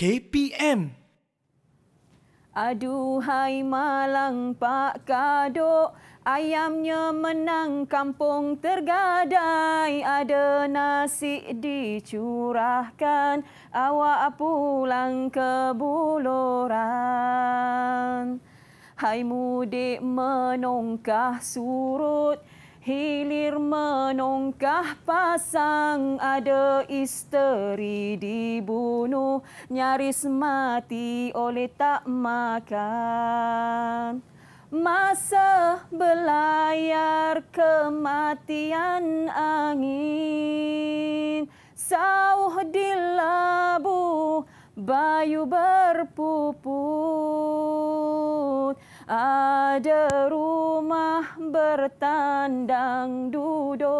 KPM. Aduhai malang Pak Kadok, ayamnya menang kampung tergadai. Ada nasi dicurahkan, awak pulang ke buloran. Hai mudik menongkah surut, Hilir menungkah pasang ada isteri dibunuh nyaris mati oleh tak makan. Masa belayar kematian angin sauh di labu bayu berpuput. Ada rumah bertandang duduk.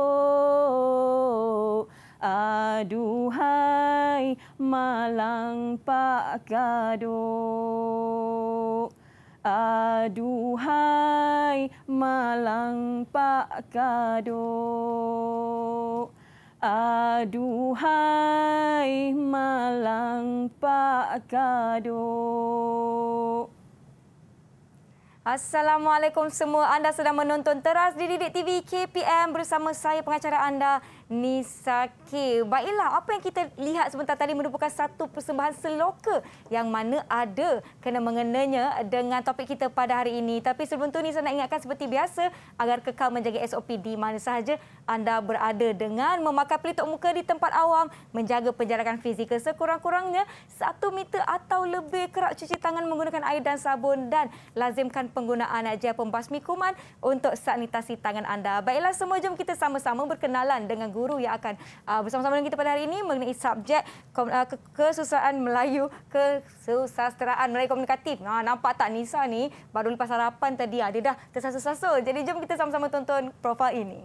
Aduhai malang pak kaduk. Aduhai malang pak kaduk. Aduhai malang pak kado. Assalamualaikum semua. Anda sedang menonton Teras di Didik TV KPM bersama saya pengacara anda Nisaki, Baiklah, apa yang kita lihat sebentar tadi merupakan satu persembahan seloka yang mana ada kena mengenanya dengan topik kita pada hari ini. Tapi sebelum itu ni saya nak ingatkan seperti biasa agar kekal menjaga SOP di mana sahaja anda berada dengan memakai pelitup muka di tempat awam, menjaga penjarakan fizikal sekurang-kurangnya satu meter atau lebih kerap cuci tangan menggunakan air dan sabun dan lazimkan penggunaan gel pembasmi kuman untuk sanitasi tangan anda. Baiklah semua jom kita sama-sama berkenalan dengan guru guru yang akan uh, bersama-sama dengan kita pada hari ini mengenai subjek uh, kesusahan Melayu kesusasteraan Melayu komunikatif. Nah, nampak tak Nisa ni baru lepas sarapan tadi ada ah, dah tersasul-sasul. Jadi jom kita sama-sama tonton profil ini.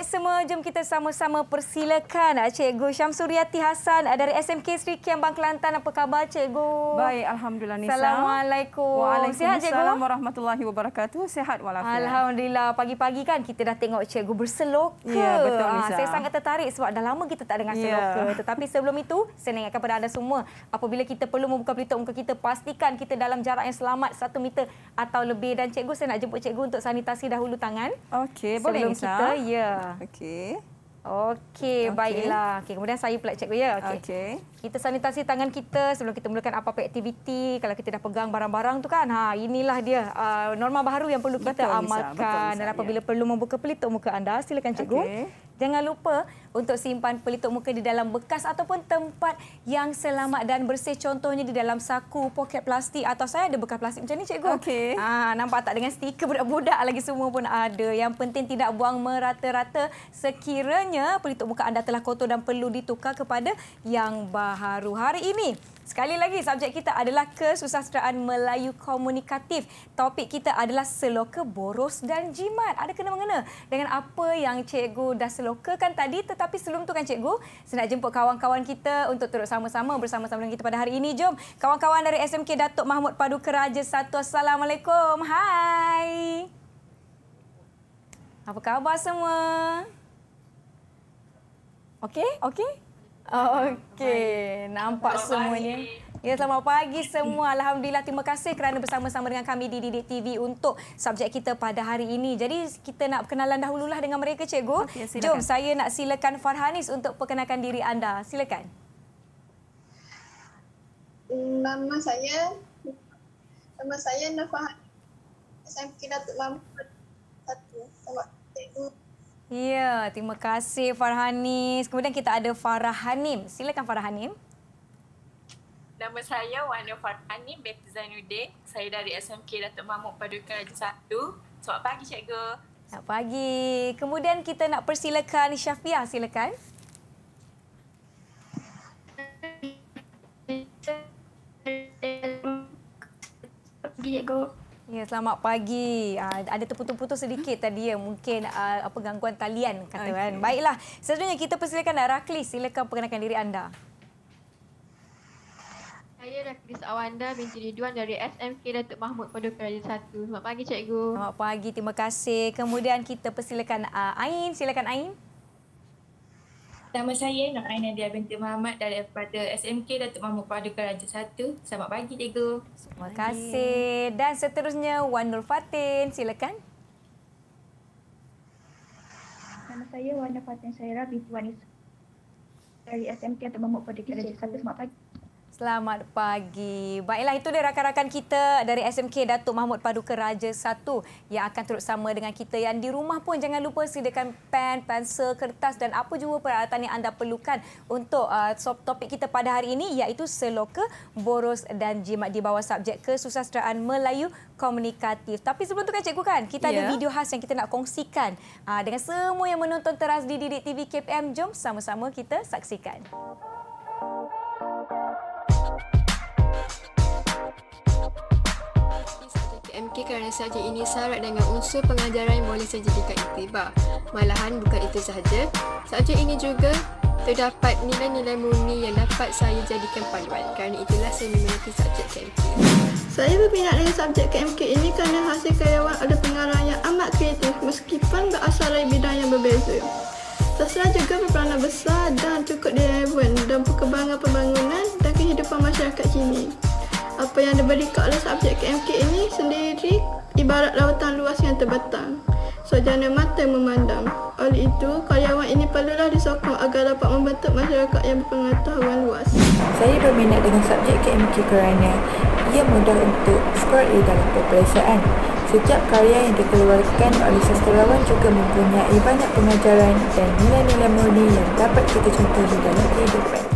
Alright semua, jom kita sama-sama persilakan ah, Cikgu Syamsuriati Hasan dari SMK Sri Kiambang Kelantan. Apa khabar Cikgu? Baik, Alhamdulillah Nisa. Assalamualaikum. Waalaikumsalam warahmatullahi wabarakatuh. Sehat walafiat. Alhamdulillah, pagi-pagi kan kita dah tengok Cikgu berseloka. Ya, betul ah, Nisa. Saya sangat tertarik sebab dah lama kita tak dengar ya. seloka. Tetapi sebelum itu, saya ingatkan kepada anda semua, apabila kita perlu membuka pelitup muka kita, pastikan kita dalam jarak yang selamat, satu meter atau lebih. Dan Cikgu, saya nak jemput Cikgu untuk sanitasi dahulu tangan. Okey, boleh Nisa. Kita, Yeah. Okey. Okey, okay. baiklah. Okey, kemudian saya pula cek ya. Okey. Okay. Kita sanitasi tangan kita sebelum kita mulakan apa-apa aktiviti. Kalau kita dah pegang barang-barang tu kan, ha inilah dia uh, norma baru yang perlu kita betul, amalkan. Betul, Isa, Dan ya. apabila ya. perlu membuka pelitup muka anda, silakan cikgu. Okay. Jangan lupa untuk simpan pelitup muka di dalam bekas ataupun tempat yang selamat dan bersih. Contohnya di dalam saku poket plastik atau saya ada bekas plastik macam ni cikgu. Okey. Ah, nampak tak dengan stiker budak-budak lagi semua pun ada. Yang penting tidak buang merata-rata sekiranya pelitup muka anda telah kotor dan perlu ditukar kepada yang baharu hari ini. Sekali lagi, subjek kita adalah kesusasteraan Melayu komunikatif. Topik kita adalah seloka boros dan jimat. Ada kena-mengena dengan apa yang cikgu dah selokakan tadi. Tapi sebelum tu kan cikgu, saya nak jemput kawan-kawan kita untuk terus sama-sama bersama-sama dengan kita pada hari ini. Jom, kawan-kawan dari SMK Datuk Mahmud Padu Keraja satu. Assalamualaikum. Hai. Apa khabar semua? Okey, okey. Oh, okey, nampak semuanya. Ya, selamat pagi semua. Alhamdulillah, terima kasih kerana bersama-sama dengan kami di Didik TV untuk subjek kita pada hari ini. Jadi, kita nak perkenalan dahululah dengan mereka, Cikgu. Okay, Jom, saya nak silakan Farhanis untuk perkenalkan diri anda. Silakan. Nama saya... Nama saya Nafahani. Saya mungkin Datuk Mahmud. Satu. Selamat Cikgu. Ya, terima kasih Farhanis. Kemudian kita ada Farah Hanim. Silakan Farah Hanim. Nama saya Wanda Farhani Bek Zainuddin. Saya dari SMK Datuk Mahmud Paduka Raja 1. Selamat pagi, Cikgu. Selamat pagi. Kemudian kita nak persilakan Syafiah, silakan. Ya, selamat pagi. Ah, ada terputus-putus sedikit tadi ya. Mungkin ah, apa gangguan talian kata okay. kan. Baiklah. Selanjutnya kita persilakan Rakli. Silakan perkenalkan diri anda. Miss Awanda binti Ridwan dari SMK Datuk Mahmud Pondok Kerajaan 1. Selamat pagi cikgu. Selamat pagi. Terima kasih. Kemudian kita persilakan uh, Ain. Silakan Ain. Nama saya Nur Aina Dia binti Muhammad daripada SMK Datuk Mahmud Pondok Kerajaan 1. Selamat pagi cikgu. Terima kasih. Dan seterusnya Wan Nur Fatin. Silakan. Nama saya Wan Fatin Syairah binti Wanis dari SMK Datuk Mahmud Pondok Kerajaan 1. Selamat pagi. Selamat pagi. Baiklah, itu dia rakan-rakan kita dari SMK Datuk Mahmud Paduka Raja 1 yang akan turut sama dengan kita. Yang di rumah pun jangan lupa sediakan pen, pensel, kertas dan apa juga peralatan yang anda perlukan untuk uh, topik kita pada hari ini iaitu seloka, boros dan jimat di bawah subjek kesusasteraan Melayu komunikatif. Tapi sebelum itu kan cikgu kan, kita yeah. ada ya. video khas yang kita nak kongsikan uh, dengan semua yang menonton teras di Didik TV KPM. Jom sama-sama kita saksikan. Thank you. UTMK kerana saja ini syarat dengan unsur pengajaran yang boleh saja dekat iktibar. Malahan bukan itu sahaja, sahaja ini juga terdapat nilai-nilai murni yang dapat saya jadikan panduan kerana itulah saya memiliki subjek KMK. Saya berminat dengan subjek KMK ini kerana hasil karyawan ada pengarahan yang amat kreatif meskipun berasal dari bidang yang berbeza. Sastra juga berperanan besar dan cukup direvan dalam perkembangan pembangunan dan kehidupan masyarakat sini apa yang diberi oleh subjek KMK ini sendiri ibarat lautan luas yang terbatang. So, jangan mata memandang. Oleh itu, karyawan ini perlulah disokong agar dapat membentuk masyarakat yang berpengetahuan luas. Saya berminat dengan subjek KMK kerana ia mudah untuk skor skorai dalam perpelesaan. Setiap karya yang dikeluarkan oleh sastrawan juga mempunyai banyak pengajaran dan nilai-nilai murni yang dapat kita contohi dalam kehidupan.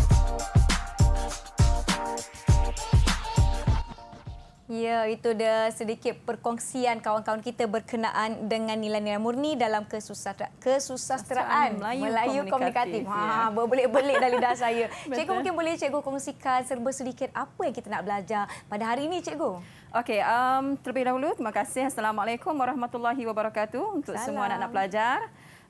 itu dia sedikit perkongsian kawan-kawan kita berkenaan dengan nilai-nilai murni dalam kesusastra- kesusastraan Melayu, Melayu komunikatif. komunikatif. Ha, ya. berbelit-belit dah lidah saya. cikgu mungkin boleh cikgu kongsikan serba sedikit apa yang kita nak belajar pada hari ini cikgu? Okey, um, terlebih dahulu terima kasih. Assalamualaikum warahmatullahi wabarakatuh untuk Salam. semua anak-anak pelajar.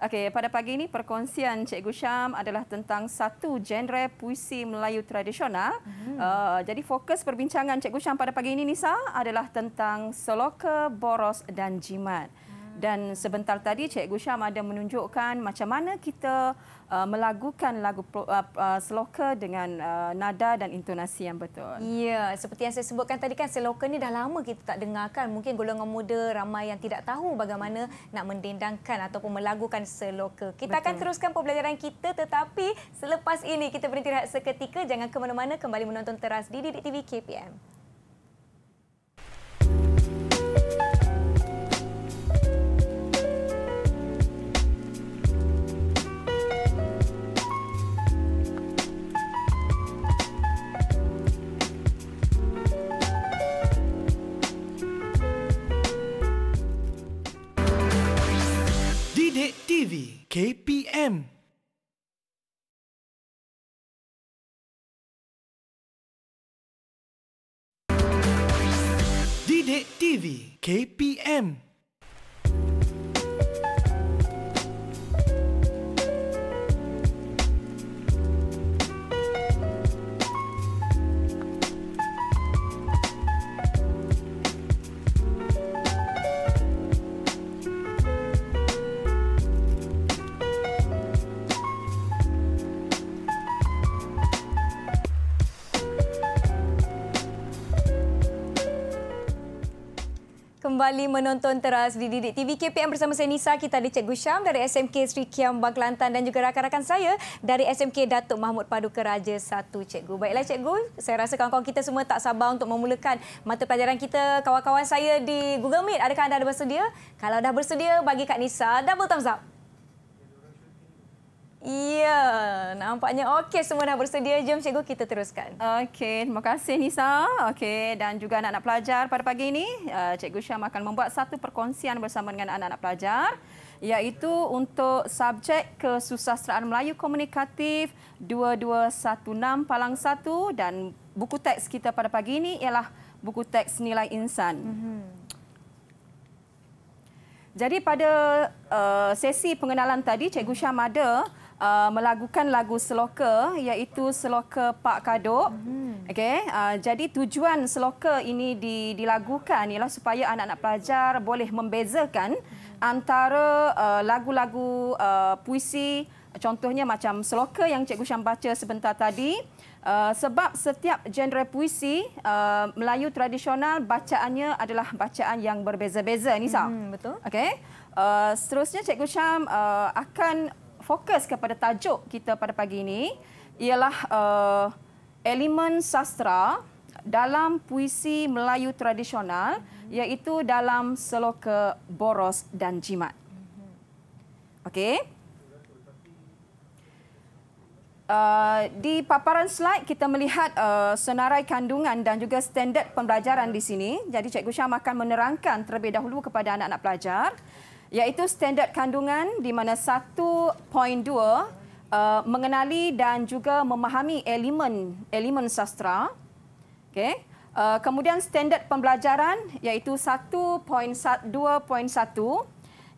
Okey, pada pagi ini perkongsian Cikgu Syam adalah tentang satu genre puisi Melayu tradisional. hmm Uh, jadi fokus perbincangan Cikgu Syam pada pagi ini Nisa adalah tentang Seloka, Boros dan Jimat. Mm. Dan sebentar tadi Cikgu Syam ada menunjukkan macam mana kita Uh, melagukan lagu uh, uh, seloka dengan uh, nada dan intonasi yang betul. Ya, seperti yang saya sebutkan tadi kan seloka ni dah lama kita tak dengarkan. Mungkin golongan muda ramai yang tidak tahu bagaimana nak mendendangkan ataupun melagukan seloka. Kita betul. akan teruskan pembelajaran kita tetapi selepas ini kita berhenti rehat seketika jangan ke mana-mana kembali menonton teras di Didik TV KPM. KPM. Didik TV KPM. kembali menonton teras di Didik TV KPM bersama saya Nisa. Kita ada Cikgu Syam dari SMK Sri Kiam Bang Bangkelantan dan juga rakan-rakan saya dari SMK Datuk Mahmud Paduka Raja 1 Cikgu. Baiklah Cikgu, saya rasa kawan-kawan kita semua tak sabar untuk memulakan mata pelajaran kita. Kawan-kawan saya di Google Meet, adakah anda ada bersedia? Kalau dah bersedia, bagi Kak Nisa double thumbs up. Ya, nampaknya okey semua dah bersedia. Jom cikgu kita teruskan. Okey, terima kasih Nisa. Okey, dan juga anak-anak pelajar pada pagi ini, eh, cikgu Syam akan membuat satu perkongsian bersama dengan anak-anak pelajar iaitu untuk subjek kesusasteraan Melayu Komunikatif 2216 Palang 1 dan buku teks kita pada pagi ini ialah buku teks nilai insan. Mm-hmm. Jadi pada uh, sesi pengenalan tadi Cikgu Syam ada uh, melagukan lagu seloka iaitu seloka Pak Kadok. Mm-hmm. Okey, uh, jadi tujuan seloka ini di, dilagukan ialah supaya anak-anak pelajar boleh membezakan hmm antara uh, lagu-lagu uh, puisi contohnya macam seloka yang Cikgu Syam baca sebentar tadi. Uh, sebab setiap genre puisi uh, Melayu tradisional bacaannya adalah bacaan yang berbeza-beza ni sah. Hmm, betul. Okey. Uh, seterusnya Cikgu Syam uh, akan fokus kepada tajuk kita pada pagi ini ialah uh, elemen sastra dalam puisi Melayu tradisional iaitu dalam seloka boros dan jimat. Okey. Uh, di paparan slide kita melihat uh, senarai kandungan dan juga standard pembelajaran di sini. Jadi Cikgu Syam akan menerangkan terlebih dahulu kepada anak-anak pelajar iaitu standard kandungan di mana 1.2 uh, mengenali dan juga memahami elemen elemen sastra. Okay. Uh, kemudian standard pembelajaran iaitu 1.2.1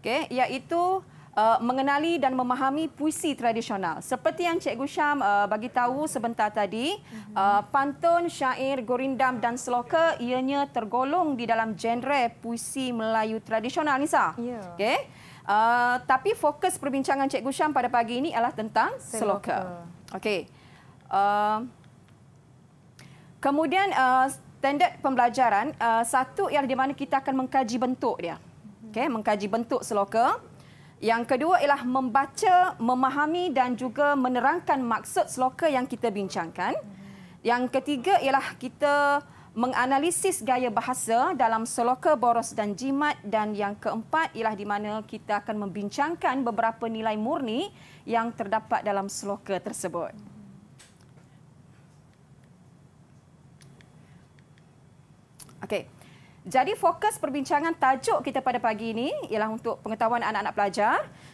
Okay. iaitu uh, mengenali dan memahami puisi tradisional. Seperti yang Cikgu Syam uh, bagi tahu sebentar tadi, mhm. uh, pantun, syair, gorindam dan seloka ianya tergolong di dalam genre puisi Melayu tradisional Nisa. Ya. Okey. Uh, tapi fokus perbincangan Cikgu Syam pada pagi ini ialah tentang seloka. Okey. Uh, kemudian uh, standard pembelajaran uh, satu ialah di mana kita akan mengkaji bentuk dia. Mhm. Okay. mengkaji bentuk seloka. Yang kedua ialah membaca, memahami dan juga menerangkan maksud seloka yang kita bincangkan. Yang ketiga ialah kita menganalisis gaya bahasa dalam seloka boros dan jimat dan yang keempat ialah di mana kita akan membincangkan beberapa nilai murni yang terdapat dalam seloka tersebut. Okay. Jadi fokus perbincangan tajuk kita pada pagi ini ialah untuk pengetahuan anak-anak pelajar.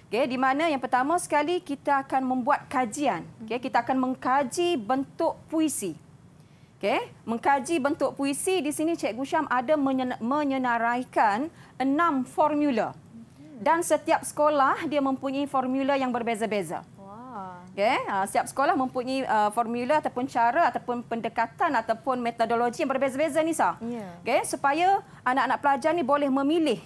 Okay, di mana yang pertama sekali kita akan membuat kajian. Okay, kita akan mengkaji bentuk puisi. Okay, mengkaji bentuk puisi di sini Cikgu Syam ada menyenaraikan enam formula. Dan setiap sekolah dia mempunyai formula yang berbeza-beza okay? ha, ah, setiap sekolah mempunyai uh, formula ataupun cara ataupun pendekatan ataupun metodologi yang berbeza-beza ni sah yeah. okay? supaya anak-anak pelajar ni boleh memilih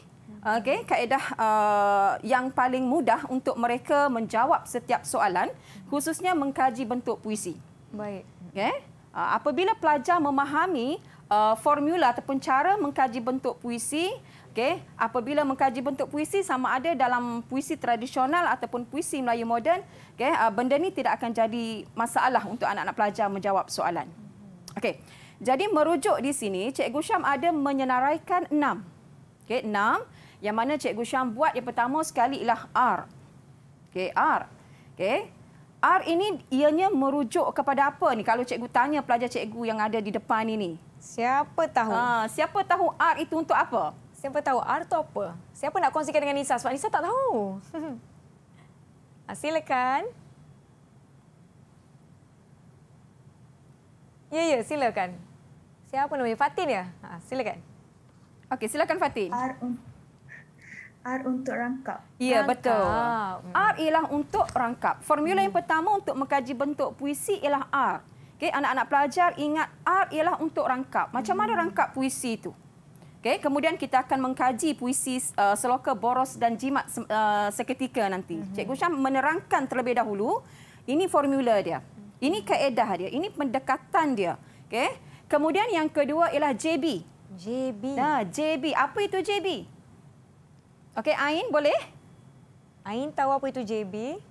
hmm. okay? kaedah uh, yang paling mudah untuk mereka menjawab setiap soalan khususnya mengkaji bentuk puisi baik okay? ha, apabila pelajar memahami uh, formula ataupun cara mengkaji bentuk puisi Okey, apabila mengkaji bentuk puisi sama ada dalam puisi tradisional ataupun puisi Melayu moden, okey, uh, benda ni tidak akan jadi masalah untuk anak-anak pelajar menjawab soalan. Okey. Jadi merujuk di sini, Cikgu Syam ada menyenaraikan enam. Okey, enam yang mana Cikgu Syam buat yang pertama sekali ialah R. Okey, R. Okey. R ini ianya merujuk kepada apa ni? Kalau cikgu tanya pelajar cikgu yang ada di depan ini. Siapa tahu? Ha, siapa tahu R itu untuk apa? Siapa tahu R tu apa? Siapa nak kongsikan dengan Nisa sebab Nisa tak tahu. Ah, silakan. Ya, ya, silakan. Siapa namanya? Fatin ya? Ha, silakan. Okey, silakan Fatin. R, R untuk rangkap. Ya, rangkap. betul. Hmm. R ialah untuk rangkap. Formula hmm. yang pertama untuk mengkaji bentuk puisi ialah R. Okey, anak-anak pelajar ingat R ialah untuk rangkap. Macam hmm. mana rangkap puisi itu? Okey, kemudian kita akan mengkaji puisi uh, seloka boros dan jimat uh, seketika nanti. Mm -hmm. Cikgu Syam menerangkan terlebih dahulu ini formula dia. Ini kaedah dia, ini pendekatan dia. Okay, Kemudian yang kedua ialah JB. JB. Nah, JB. Apa itu JB? Okey, Ain boleh? Ain tahu apa itu JB?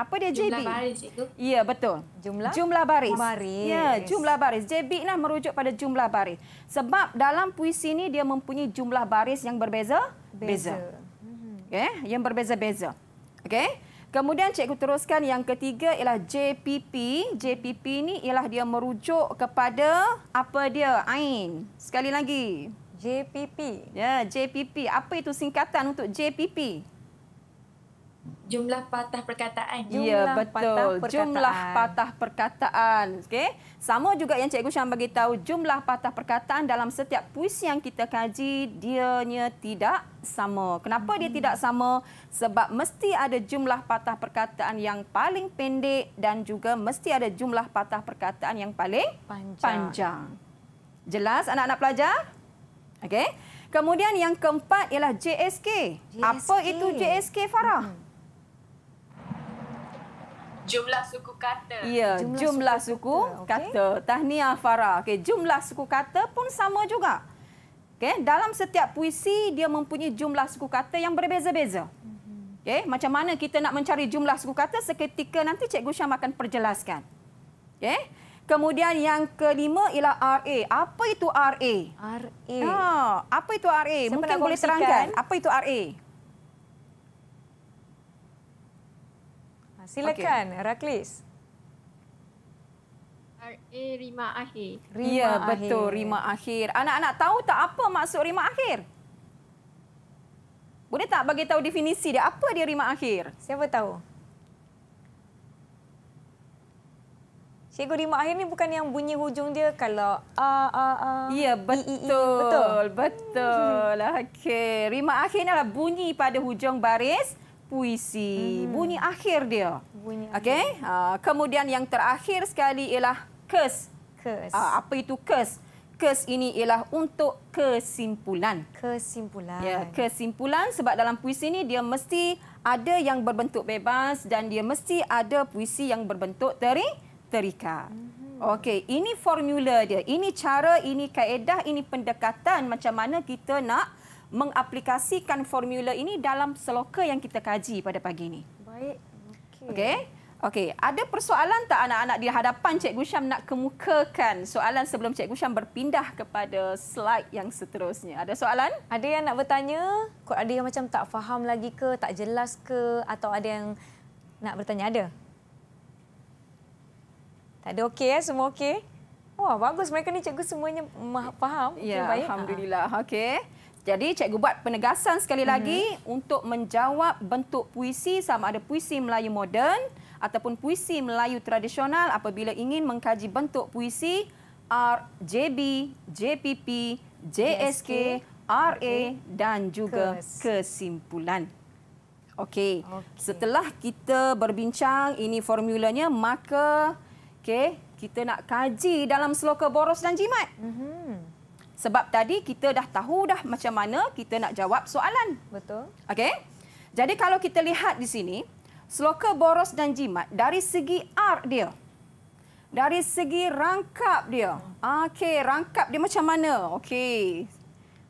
apa dia JB? Jumlah baris itu. Ya, betul. Jumlah? Jumlah baris. baris. Ya, jumlah baris. JB nah merujuk pada jumlah baris. Sebab dalam puisi ini dia mempunyai jumlah baris yang berbeza? Beza. Beza. Okay? Hmm. Eh, yang berbeza-beza. Okey? Kemudian cikgu teruskan yang ketiga ialah JPP. JPP ini ialah dia merujuk kepada apa dia? Ain. Sekali lagi. JPP. Ya, JPP. Apa itu singkatan untuk JPP? jumlah patah perkataan. Jumlah ya, betul. Patah perkataan. Jumlah patah perkataan. Okey. Sama juga yang Cikgu Syam beritahu jumlah patah perkataan dalam setiap puisi yang kita kaji dianya tidak sama. Kenapa hmm. dia tidak sama? Sebab mesti ada jumlah patah perkataan yang paling pendek dan juga mesti ada jumlah patah perkataan yang paling panjang. panjang. Jelas anak-anak pelajar? Okey. Kemudian yang keempat ialah JSK. JSK. Apa itu JSK Farah? Hmm jumlah suku kata. Ya, jumlah, jumlah suku, suku kata. kata. Tahniah Farah. Okey, jumlah suku kata pun sama juga. Okey, dalam setiap puisi dia mempunyai jumlah suku kata yang berbeza-beza. Okey, macam mana kita nak mencari jumlah suku kata seketika nanti Cikgu Syam akan perjelaskan. Okey. Kemudian yang kelima ialah RA. Apa itu RA? RA. Ha, ah, apa itu RA? Mungkin boleh terangkan apa itu RA? Silakan, okay. Raklis. r Rima Akhir. Rima ya, betul. Akhir. Rima Akhir. Anak-anak tahu tak apa maksud Rima Akhir? Boleh tak bagi tahu definisi dia? Apa dia Rima Akhir? Siapa tahu? Cikgu Rima Akhir ni bukan yang bunyi hujung dia kalau A, A, A, Ya, betul. I, I, I. Betul. betul. lah okay Rima Akhir ni adalah bunyi pada hujung baris puisi. Hmm. Bunyi akhir dia. Bunyi okay. akhir. kemudian yang terakhir sekali ialah kes. Kes. Uh, apa itu kes? Kes ini ialah untuk kesimpulan. Kesimpulan. Ya, kesimpulan sebab dalam puisi ini dia mesti ada yang berbentuk bebas dan dia mesti ada puisi yang berbentuk teri terika. Hmm. Okey, ini formula dia. Ini cara, ini kaedah, ini pendekatan macam mana kita nak mengaplikasikan formula ini dalam seloka yang kita kaji pada pagi ini. Baik. Okey. Okay, Okey, ada persoalan tak anak-anak di hadapan Cikgu Syam nak kemukakan soalan sebelum Cikgu Syam berpindah kepada slide yang seterusnya? Ada soalan? Ada yang nak bertanya? Kok ada yang macam tak faham lagi ke, tak jelas ke atau ada yang nak bertanya ada? Tak ada okey eh, semua okey? Wah, bagus mereka ni cikgu semuanya faham. Ya, okay, baik. Alhamdulillah. Ha. Okey. Jadi cikgu buat penegasan sekali mhm. lagi untuk menjawab bentuk puisi sama ada puisi Melayu moden ataupun puisi Melayu tradisional apabila ingin mengkaji bentuk puisi RJB, JPP, JSK, RA dan juga kesimpulan. Okey, okay. setelah kita berbincang ini formulanya maka okey kita nak kaji dalam seloka boros dan jimat. Mm sebab tadi kita dah tahu dah macam mana kita nak jawab soalan. Betul. Okey. Jadi kalau kita lihat di sini, seloka boros dan jimat dari segi art dia. Dari segi rangkap dia. Okey, rangkap dia macam mana? Okey.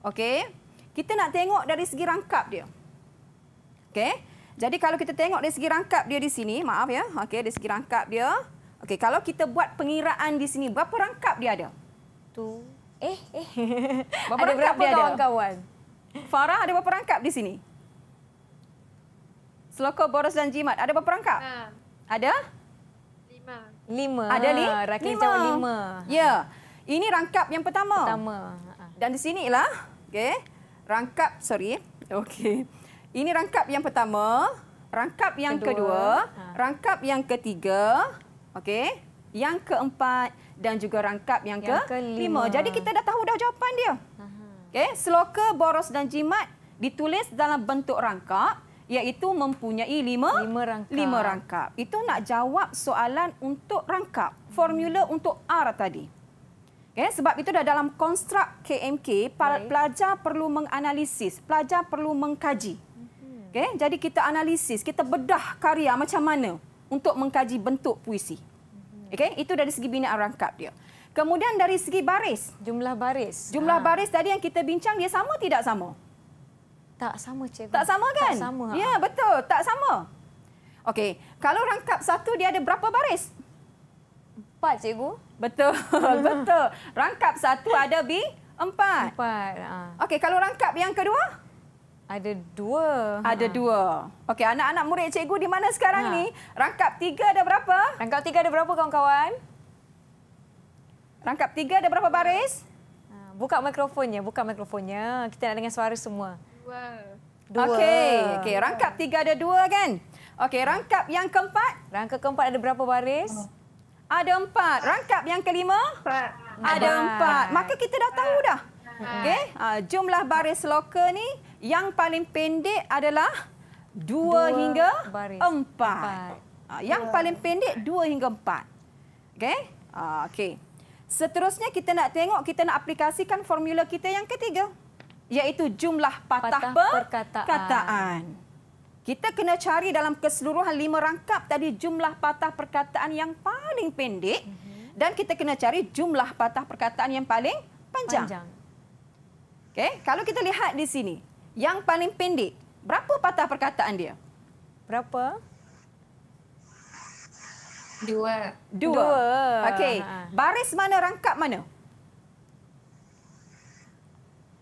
Okey. Kita nak tengok dari segi rangkap dia. Okey. Jadi kalau kita tengok dari segi rangkap dia di sini, maaf ya. Okey, dari segi rangkap dia. Okey, kalau kita buat pengiraan di sini, berapa rangkap dia ada? Eh, eh. Berapa ada rangkap berapa kawan-kawan? Farah ada berapa rangkap di sini? Seloko Boros dan Jimat ada berapa rangkap? Nah. Ada? Lima. Lima. Ada ni? Rakyat lima. jawab lima. Ya. Ini rangkap yang pertama. Pertama. Dan di sini ialah, okay. rangkap, sorry. Okey. Ini rangkap yang pertama. Rangkap yang kedua, kedua ha. rangkap yang ketiga, okey, yang keempat dan juga rangkap yang, yang ke kelima. Lima. Jadi kita dah tahu dah jawapan dia. Okay. Seloka, boros dan jimat ditulis dalam bentuk rangkap iaitu mempunyai lima, lima, rangkap. lima rangkap. Itu nak jawab soalan untuk rangkap, hmm. formula hmm. untuk R tadi. Okay, sebab itu dah dalam konstruk KMK, Baik. pelajar perlu menganalisis, pelajar perlu mengkaji. Mhm. Okay, jadi kita analisis, kita bedah karya macam mana untuk mengkaji bentuk puisi. Okay, itu dari segi bina rangkap dia. Kemudian dari segi baris, jumlah baris. Jumlah ha. baris tadi yang kita bincang dia sama tidak sama? Tak sama cikgu. Tak sama kan? Tak sama. Ah. Ya, betul, tak sama. Okey, kalau rangkap satu dia ada berapa baris? Empat cikgu. Betul. betul. Rangkap satu ada B Empat. 4. Ah. Okey, kalau rangkap yang kedua? Ada dua. Ada ha. dua. Okey, anak-anak murid cikgu di mana sekarang ha. ni? Rangkap tiga ada berapa? Rangkap tiga ada berapa, kawan-kawan? Rangkap tiga ada berapa baris? Ha, buka mikrofonnya, buka mikrofonnya. Kita nak dengar suara semua. Dua. Dua. Okey, okay. rangkap tiga ada dua kan? Okey, rangkap yang keempat? rangkap keempat ada berapa baris? Ada empat. Rangkap yang kelima? Empat. Ada empat. Maka kita dah tahu dah. Okey, ha, jumlah baris loka ni yang paling pendek adalah 2 dua hingga 4. Ah, yang dua. paling pendek dua hingga 4. Okey? Ah, okey. Seterusnya kita nak tengok, kita nak aplikasikan formula kita yang ketiga. Iaitu jumlah patah, patah perkataan. perkataan. Kita kena cari dalam keseluruhan lima rangkap tadi jumlah patah perkataan yang paling pendek. Mm -hmm. Dan kita kena cari jumlah patah perkataan yang paling panjang. panjang. Okay? Kalau kita lihat di sini, yang paling pendek. Berapa patah perkataan dia? Berapa? Dua. Dua. Dua. Okey. Ha. Baris mana, rangkap mana?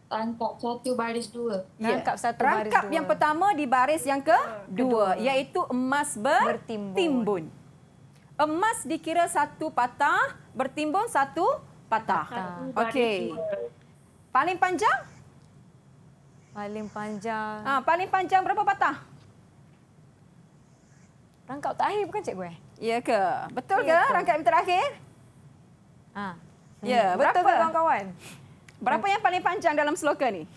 Rangkap satu baris dua. Rangkap ya. satu rangkap baris dua. Rangkap yang pertama di baris yang kedua. kedua. Iaitu emas ber bertimbun. Timbun. Emas dikira satu patah, bertimbun satu patah. Okey. Paling panjang? Paling panjang. Ah, ha, paling panjang berapa patah? Rangkap terakhir bukan cikgu eh? Ya ke? Betul ke ya rangkap yang terakhir? Ha. Ya, hmm. berapa betul ke kawan-kawan? Berapa yang paling panjang dalam sloka ni?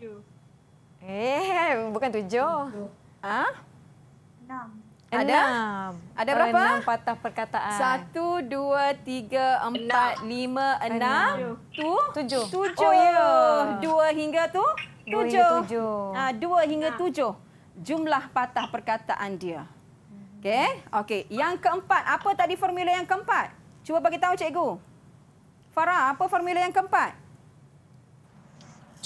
Tujuh. Eh, bukan tujuh. tujuh. Ha? Enam. Ada? Ada berapa? Enam patah perkataan. Satu, dua, tiga, empat, enam. lima, enam. Tu? Tujuh. Tujuh. Oh, ya. Dua hingga tu? Tujuh. Dua hingga tujuh. Ah, dua hingga enam. tujuh. Jumlah patah perkataan dia. Okey. okay. Yang keempat. Apa tadi formula yang keempat? Cuba bagi tahu cikgu. Farah, apa formula yang keempat?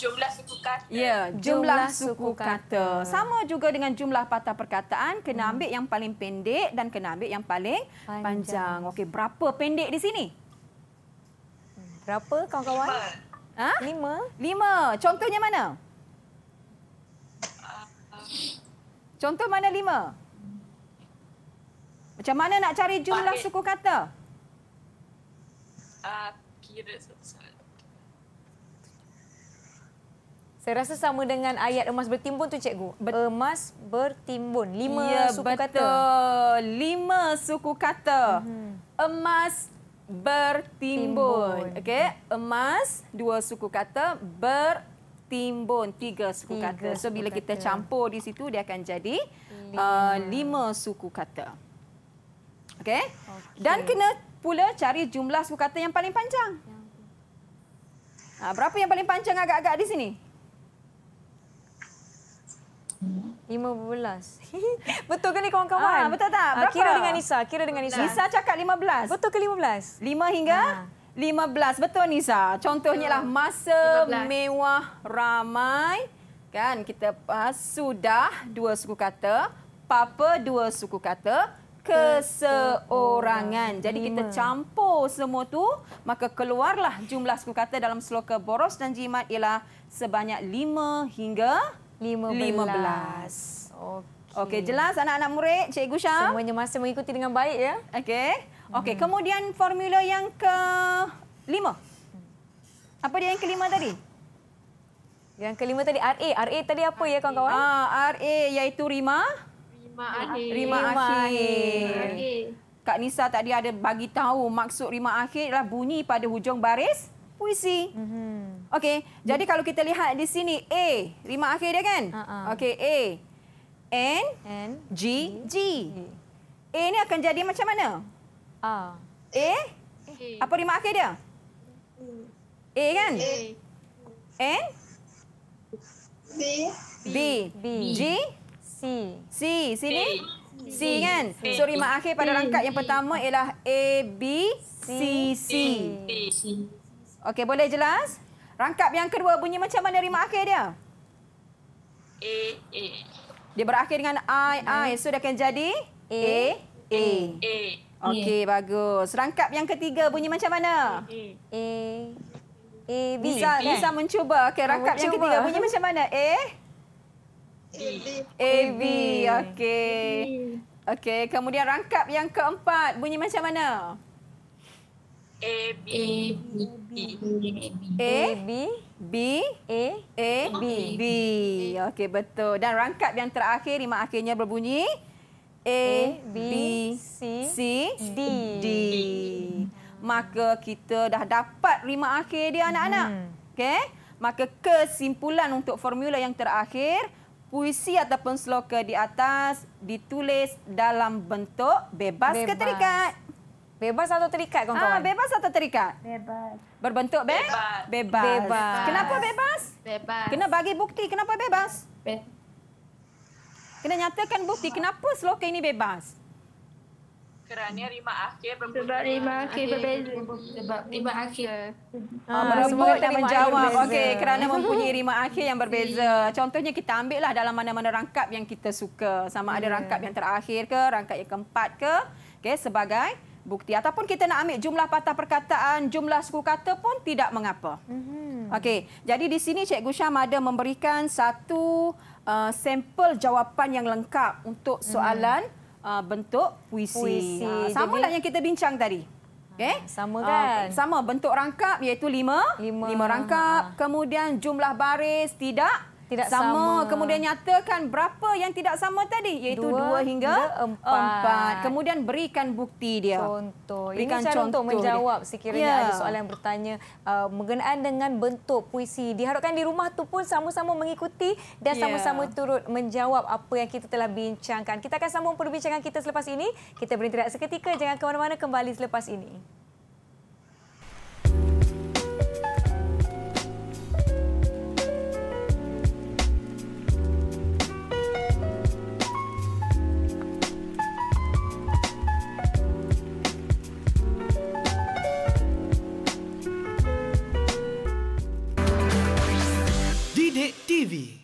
jumlah suku kata. Ya, ya, jumlah, jumlah suku, suku kata. kata. Sama juga dengan jumlah patah perkataan, kena hmm. ambil yang paling pendek dan kena ambil yang paling panjang. panjang. Okey, berapa pendek di sini? Berapa kawan-kawan? Lima. Ha? Lima. Lima. Contohnya mana? Contoh mana lima? Macam mana nak cari jumlah suku kata? Uh, kira Saya rasa sama dengan ayat emas bertimbun tu cikgu. Bet emas bertimbun. Lima ya, suku betul. kata. Lima suku kata. Mm -hmm. Emas bertimbun. Okey, emas dua suku kata ber timbun tiga suku tiga kata. So bila kata. kita campur di situ dia akan jadi lima, uh, lima suku kata. Okey? Okay. Dan kena pula cari jumlah suku kata yang paling panjang. Yang... Ha, berapa yang paling panjang agak-agak di sini? 15. betul ke ni kawan-kawan? Ha, betul tak? Ah, Berapa? Kira dengan Nisa, kira dengan Nisa. Nisa cakap 15. Betul ke 15? 5 hingga ha. Ah. 15. Betul Nisa. Contohnya lah masa 15. mewah ramai kan kita uh, sudah dua suku kata, papa dua suku kata keseorangan. Jadi kita campur semua tu, maka keluarlah jumlah suku kata dalam seloka boros dan jimat ialah sebanyak lima hingga 15. 15. Okey. Okey, jelas anak-anak murid, Cikgu Syah. Semuanya masa mengikuti dengan baik ya. Okey. Hmm. Okey, hmm. kemudian formula yang ke-5. Apa dia yang kelima tadi? Yang kelima tadi RA. RA tadi apa RA. ya kawan-kawan? Ah, RA iaitu Rima. Rima akhir. Rima akhir. Rima akhir. Kak Nisa tadi ada bagi tahu maksud rima akhir ialah bunyi pada hujung baris puisi. Mm-hmm. Okey, jadi kalau kita lihat di sini A, rima akhir dia kan? Uh-uh. Okey, A. N, N G, G. G. A ni akan jadi macam mana? A. A? A. Apa rima akhir dia? A kan? A. N? B. B. B. G? C. C. Sini? C kan? So rima akhir pada rangkap yang pertama ialah A, B, C. C. Okey, boleh jelas? Rangkap yang kedua bunyi macam mana rimah akhir dia? A, A. Dia berakhir dengan I, I. Hmm. So, dia akan jadi A, A. A, Okey, bagus. Rangkap yang ketiga bunyi macam mana? A, A. Bisa, bisa kan? mencuba. Okey, rangkap yang ketiga bunyi macam mana? A, A, B. Okey. Okey, kemudian rangkap yang keempat bunyi macam mana? A, A e B A B e B A A B e B. Okey betul. Dan rangkap yang terakhir lima akhirnya berbunyi A B C C D. D. Maka kita dah dapat lima akhir dia anak-anak. Hmm. Okey. Maka kesimpulan untuk formula yang terakhir puisi ataupun sloka di atas ditulis dalam bentuk bebas, bebas. keterikat. Bebas atau terikat ah, kawan-kawan? Ah, bebas atau terikat? Bebas. Berbentuk bebas. bebas? Bebas. Kenapa bebas? Bebas. Kena bagi bukti kenapa bebas? Be Kena nyatakan bukti kenapa seloka ini bebas? Kerana rima akhir berbeza. Sebab rima akhir berbeza. Rima akhir. Ah, berebut dan ah, menjawab. Okey, kerana mempunyai rima akhir yang berbeza. Contohnya kita ambillah dalam mana-mana rangkap yang kita suka. Sama ada ya. rangkap yang terakhir ke, rangkap yang keempat ke. okay, sebagai bukti ataupun kita nak ambil jumlah patah perkataan, jumlah suku kata pun tidak mengapa. Mm-hmm. Okey, jadi di sini Cik Syam ada memberikan satu uh, sampel jawapan yang lengkap untuk mhm. soalan mm-hmm. uh, bentuk puisi. puisi. Ha, sama jadi... lah yang kita bincang tadi. Okay. Ah, sama ah, kan? sama, bentuk rangkap iaitu lima. Lima, lima rangkap. Ha. Kemudian jumlah baris tidak tidak sama. sama. Kemudian nyatakan berapa yang tidak sama tadi iaitu dua hingga empat. Kemudian berikan bukti dia. Contoh. Berikan Ini cara contoh untuk menjawab dia. sekiranya yeah. ada soalan yang bertanya uh, mengenai dengan bentuk puisi. Diharapkan di rumah tu pun sama-sama mengikuti dan ya. sama-sama yeah. turut menjawab apa yang kita telah bincangkan. Kita akan sambung perbincangan kita selepas ini. Kita berinteraksi seketika. Jangan ke mana-mana kembali selepas ini.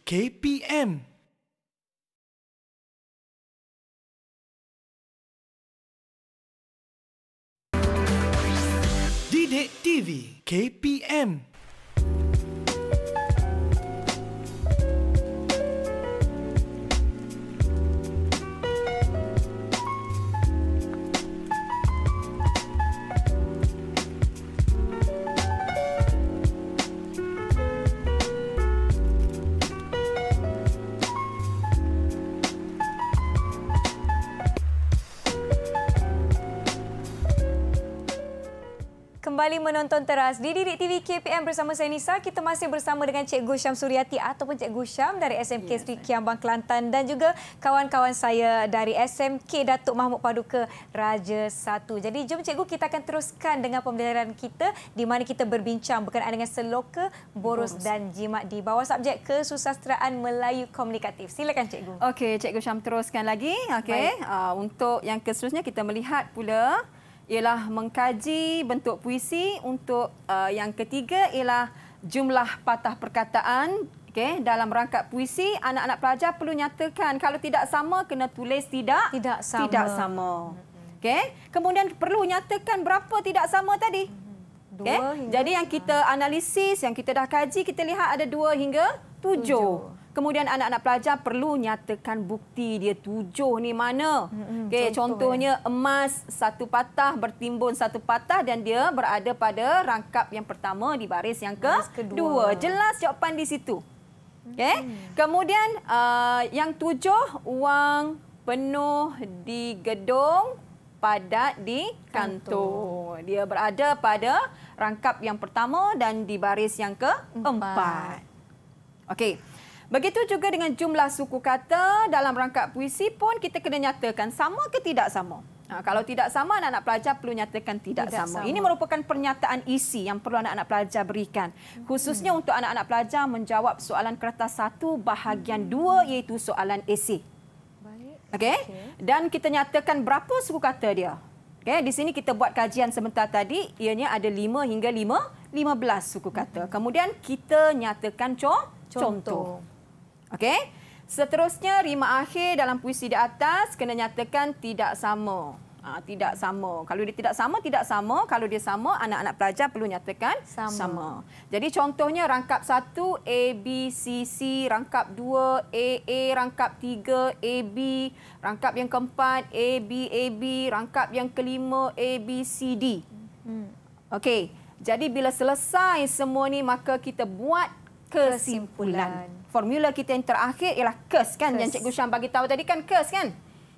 KPM. Didik TV KPM. kembali menonton teras di Didik TV KPM bersama saya Nisa. Kita masih bersama dengan Cikgu Syam Suryati ataupun Cikgu Syam dari SMK Sri Kiambang Kelantan dan juga kawan-kawan saya dari SMK Datuk Mahmud Paduka Raja Satu. Jadi jom Cikgu kita akan teruskan dengan pembelajaran kita di mana kita berbincang berkenaan dengan seloka, boros, boros. dan jimat di bawah subjek kesusasteraan Melayu Komunikatif. Silakan Cikgu. Okey, Cikgu Syam teruskan lagi. Okey, uh, untuk yang keseterusnya kita melihat pula ialah mengkaji bentuk puisi untuk uh, yang ketiga ialah jumlah patah perkataan okey dalam rangkap puisi anak-anak pelajar perlu nyatakan kalau tidak sama kena tulis tidak tidak sama tidak sama okey kemudian perlu nyatakan berapa tidak sama tadi okay? jadi yang kita analisis yang kita dah kaji kita lihat ada dua hingga tujuh, tujuh. Kemudian anak-anak pelajar perlu nyatakan bukti dia tujuh ni mana. Hmm, okay, contoh contohnya ya. emas satu patah bertimbun satu patah dan dia berada pada rangkap yang pertama di baris yang ke baris kedua. Dua. Jelas jawapan di situ. Okay. Hmm. Kemudian uh, yang tujuh wang penuh di gedung padat di kantor. kantor. Dia berada pada rangkap yang pertama dan di baris yang keempat. Okey. Begitu juga dengan jumlah suku kata dalam rangkap puisi pun kita kena nyatakan sama ke tidak sama. Ha, kalau tidak sama, anak-anak pelajar perlu nyatakan tidak, tidak sama. sama. Ini merupakan pernyataan isi yang perlu anak-anak pelajar berikan. Khususnya hmm. untuk anak-anak pelajar menjawab soalan kertas satu bahagian hmm. dua iaitu soalan AC. Okay? Okay. Dan kita nyatakan berapa suku kata dia. Okay? Di sini kita buat kajian sebentar tadi, ianya ada lima hingga lima, lima belas suku kata. Hmm. Kemudian kita nyatakan contoh. contoh. Okey. Seterusnya rima akhir dalam puisi di atas kena nyatakan tidak sama. Ha, tidak sama. Kalau dia tidak sama, tidak sama. Kalau dia sama, anak-anak pelajar perlu nyatakan sama. sama. Jadi contohnya rangkap satu A B C C, rangkap dua A A, rangkap tiga A B, rangkap yang keempat A B A B, rangkap yang kelima A B C D. Hmm. Okey. Jadi bila selesai semua ni maka kita buat kesimpulan. Formula kita yang terakhir ialah kes kan kes. yang Cikgu Syam bagi tahu tadi kan kes kan?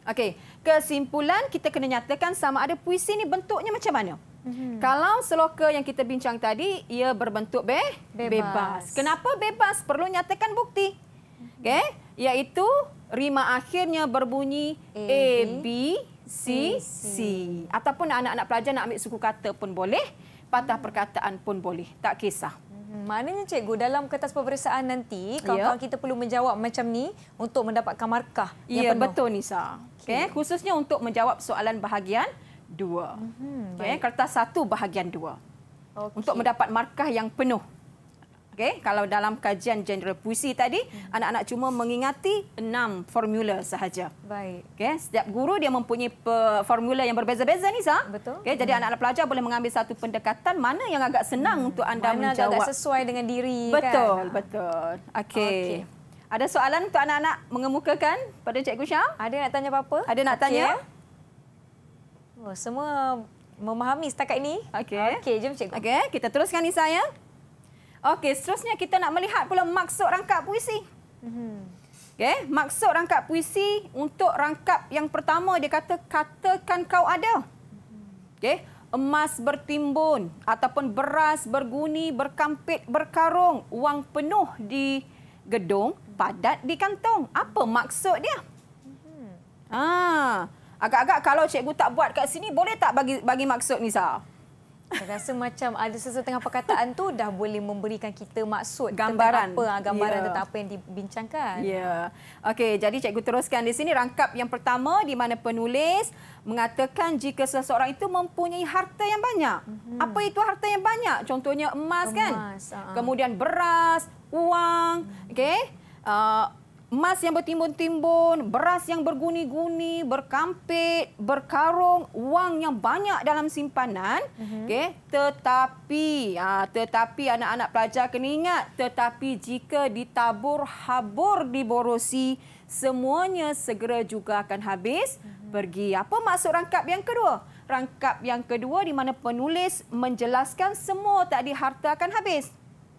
Okey, kesimpulan kita kena nyatakan sama ada puisi ni bentuknya macam mana. Mm -hmm. Kalau seloka yang kita bincang tadi ia berbentuk be bebas. bebas. Kenapa bebas? Perlu nyatakan bukti. Okey, iaitu rima akhirnya berbunyi A, A B C C. Ataupun anak-anak pelajar nak ambil suku kata pun boleh, patah perkataan pun boleh. Tak kisah. Maknanya cikgu dalam kertas pemeriksaan nanti kalau ya. kawan kita perlu menjawab macam ni untuk mendapatkan markah ya, yang penuh. betul Nisa. Okey okay. khususnya untuk menjawab soalan bahagian 2. Mm -hmm, Okey kertas 1 bahagian 2. Okay. Untuk mendapat markah yang penuh. Okay, kalau dalam kajian general puisi tadi, anak-anak hmm. cuma mengingati enam formula sahaja. Baik. Okay, setiap guru dia mempunyai formula yang berbeza-beza ni, sah? Betul. Okay, jadi hmm. anak-anak hmm. pelajar boleh mengambil satu pendekatan mana yang agak senang hmm. untuk anda mana menjawab. Mana agak sesuai dengan diri. Betul, kan? betul. Okay. okay. Ada soalan untuk anak-anak mengemukakan pada Cikgu Syam? Ada nak tanya apa-apa? Ada nak okay. tanya? Oh, semua memahami setakat ini. Okey. Okey, jom Cikgu. Okey, kita teruskan nisa ya. Okey, seterusnya kita nak melihat pula maksud rangkap puisi. Mhm. Okey, maksud rangkap puisi untuk rangkap yang pertama dia kata katakan kau ada. Okey, emas bertimbun ataupun beras berguni, berkampit, berkarung, wang penuh di gedung, padat di kantong. Apa maksud dia? Mhm. Ah, agak-agak kalau cikgu tak buat kat sini boleh tak bagi bagi maksud Nisa? Saya rasa macam ada sesetengah perkataan tu dah boleh memberikan kita maksud gambaran apa ah, gambaran yeah. tentang apa yang dibincangkan. Ya. Yeah. Okey, jadi cikgu teruskan di sini rangkap yang pertama di mana penulis mengatakan jika seseorang itu mempunyai harta yang banyak. Mm-hmm. Apa itu harta yang banyak? Contohnya emas, kan? emas kan? Uh-huh. Kemudian beras, wang, mhm. okey? Uh, emas yang bertimbun-timbun, beras yang berguni-guni, berkampit, berkarung, wang yang banyak dalam simpanan. Mm-hmm. Okey, tetapi ha, tetapi anak-anak pelajar kena ingat, tetapi jika ditabur habur di borosi, semuanya segera juga akan habis mm-hmm. pergi. Apa maksud rangkap yang kedua? Rangkap yang kedua di mana penulis menjelaskan semua tadi harta akan habis.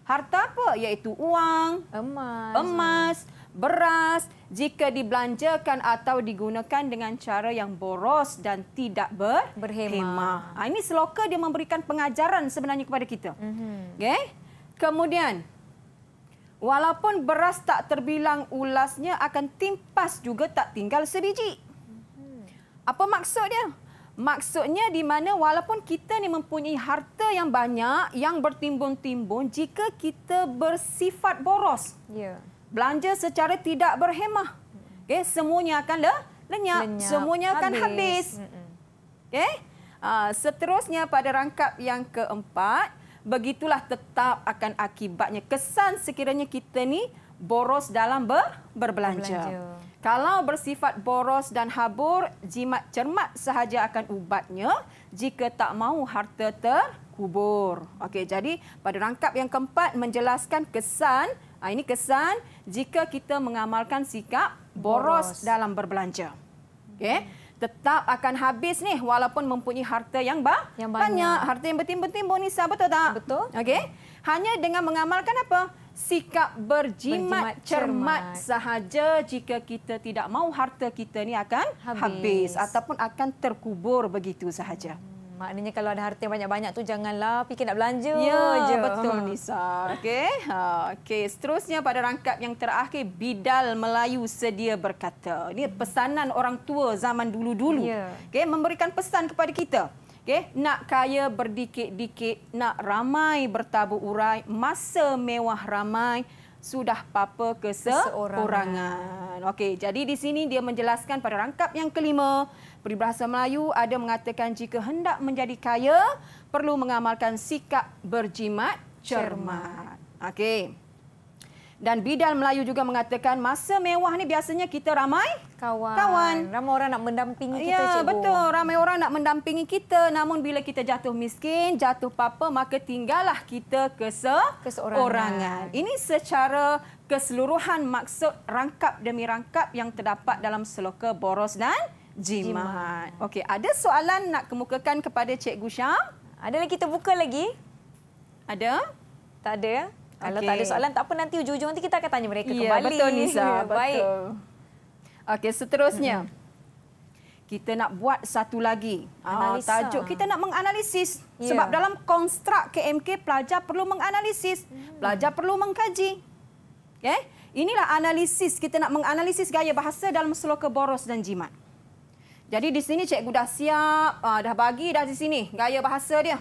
Harta apa? Iaitu wang, Emas. emas beras jika dibelanjakan atau digunakan dengan cara yang boros dan tidak ber- berhemah. Ha, ini seloka dia memberikan pengajaran sebenarnya kepada kita. Mm-hmm. Okay? Kemudian, walaupun beras tak terbilang ulasnya akan timpas juga tak tinggal sebiji. Mm-hmm. Apa maksudnya? Maksudnya di mana walaupun kita ni mempunyai harta yang banyak yang bertimbun-timbun jika kita bersifat boros. Ya belanja secara tidak berhemah. Okey, semuanya akan le lenyap. lenyap, semuanya habis. akan habis. okay? Uh, ah, seterusnya pada rangkap yang keempat, begitulah tetap akan akibatnya kesan sekiranya kita ni boros dalam ber berbelanja. berbelanja. Kalau bersifat boros dan habur, jimat cermat sahaja akan ubatnya jika tak mahu harta terkubur. Okey, jadi pada rangkap yang keempat menjelaskan kesan Ha, ini kesan jika kita mengamalkan sikap boros, boros. dalam berbelanja. okay? Hmm. Tetap akan habis ni walaupun mempunyai harta yang, ba yang banyak. banyak. Harta yang bertimbun-timbun ni sah betul tak? Betul. okay? Hanya dengan mengamalkan apa? Sikap berjimat, berjimat cermat. cermat sahaja jika kita tidak mahu harta kita ni akan habis. habis ataupun akan terkubur begitu sahaja. Hmm. Maknanya kalau ada harta banyak-banyak tu janganlah fikir nak belanja. Ya, je. betul hmm. Nisa. Okey. Ha, okey. Seterusnya pada rangkap yang terakhir bidal Melayu sedia berkata. Ini pesanan orang tua zaman dulu-dulu. Ya. Okey, memberikan pesan kepada kita. Okay nak kaya berdikit-dikit, nak ramai bertabur urai, masa mewah ramai, sudah papa ke Okay jadi di sini dia menjelaskan pada rangkap yang kelima, Peribahasa Melayu ada mengatakan jika hendak menjadi kaya, perlu mengamalkan sikap berjimat cermat. cermat. Okey. Dan bidal Melayu juga mengatakan masa mewah ni biasanya kita ramai kawan. kawan. Ramai orang nak mendampingi kita. Ya, cikgu. betul. Ramai orang nak mendampingi kita. Namun bila kita jatuh miskin, jatuh papa, maka tinggallah kita keseorangan. Ini secara keseluruhan maksud rangkap demi rangkap yang terdapat dalam seloka boros dan jimat. Okey, ada soalan nak kemukakan kepada Cikgu Syam? Ada lagi kita buka lagi? Ada? Tak ada. Okay. Kalau tak ada soalan tak apa nanti ujung-ujung nanti kita akan tanya mereka ya, kembali. Betul Nisa, ya, betul. Baik. Okey, seterusnya. Kita nak buat satu lagi. Ah, Analisa. Tajuk kita nak menganalisis. Ya. Sebab dalam konstrak KMK pelajar perlu menganalisis, mm. pelajar perlu mengkaji. Okey? Eh? Inilah analisis kita nak menganalisis gaya bahasa dalam seloka boros dan jimat. Jadi di sini cikgu dah siap, uh, dah bagi dah di sini gaya bahasa dia.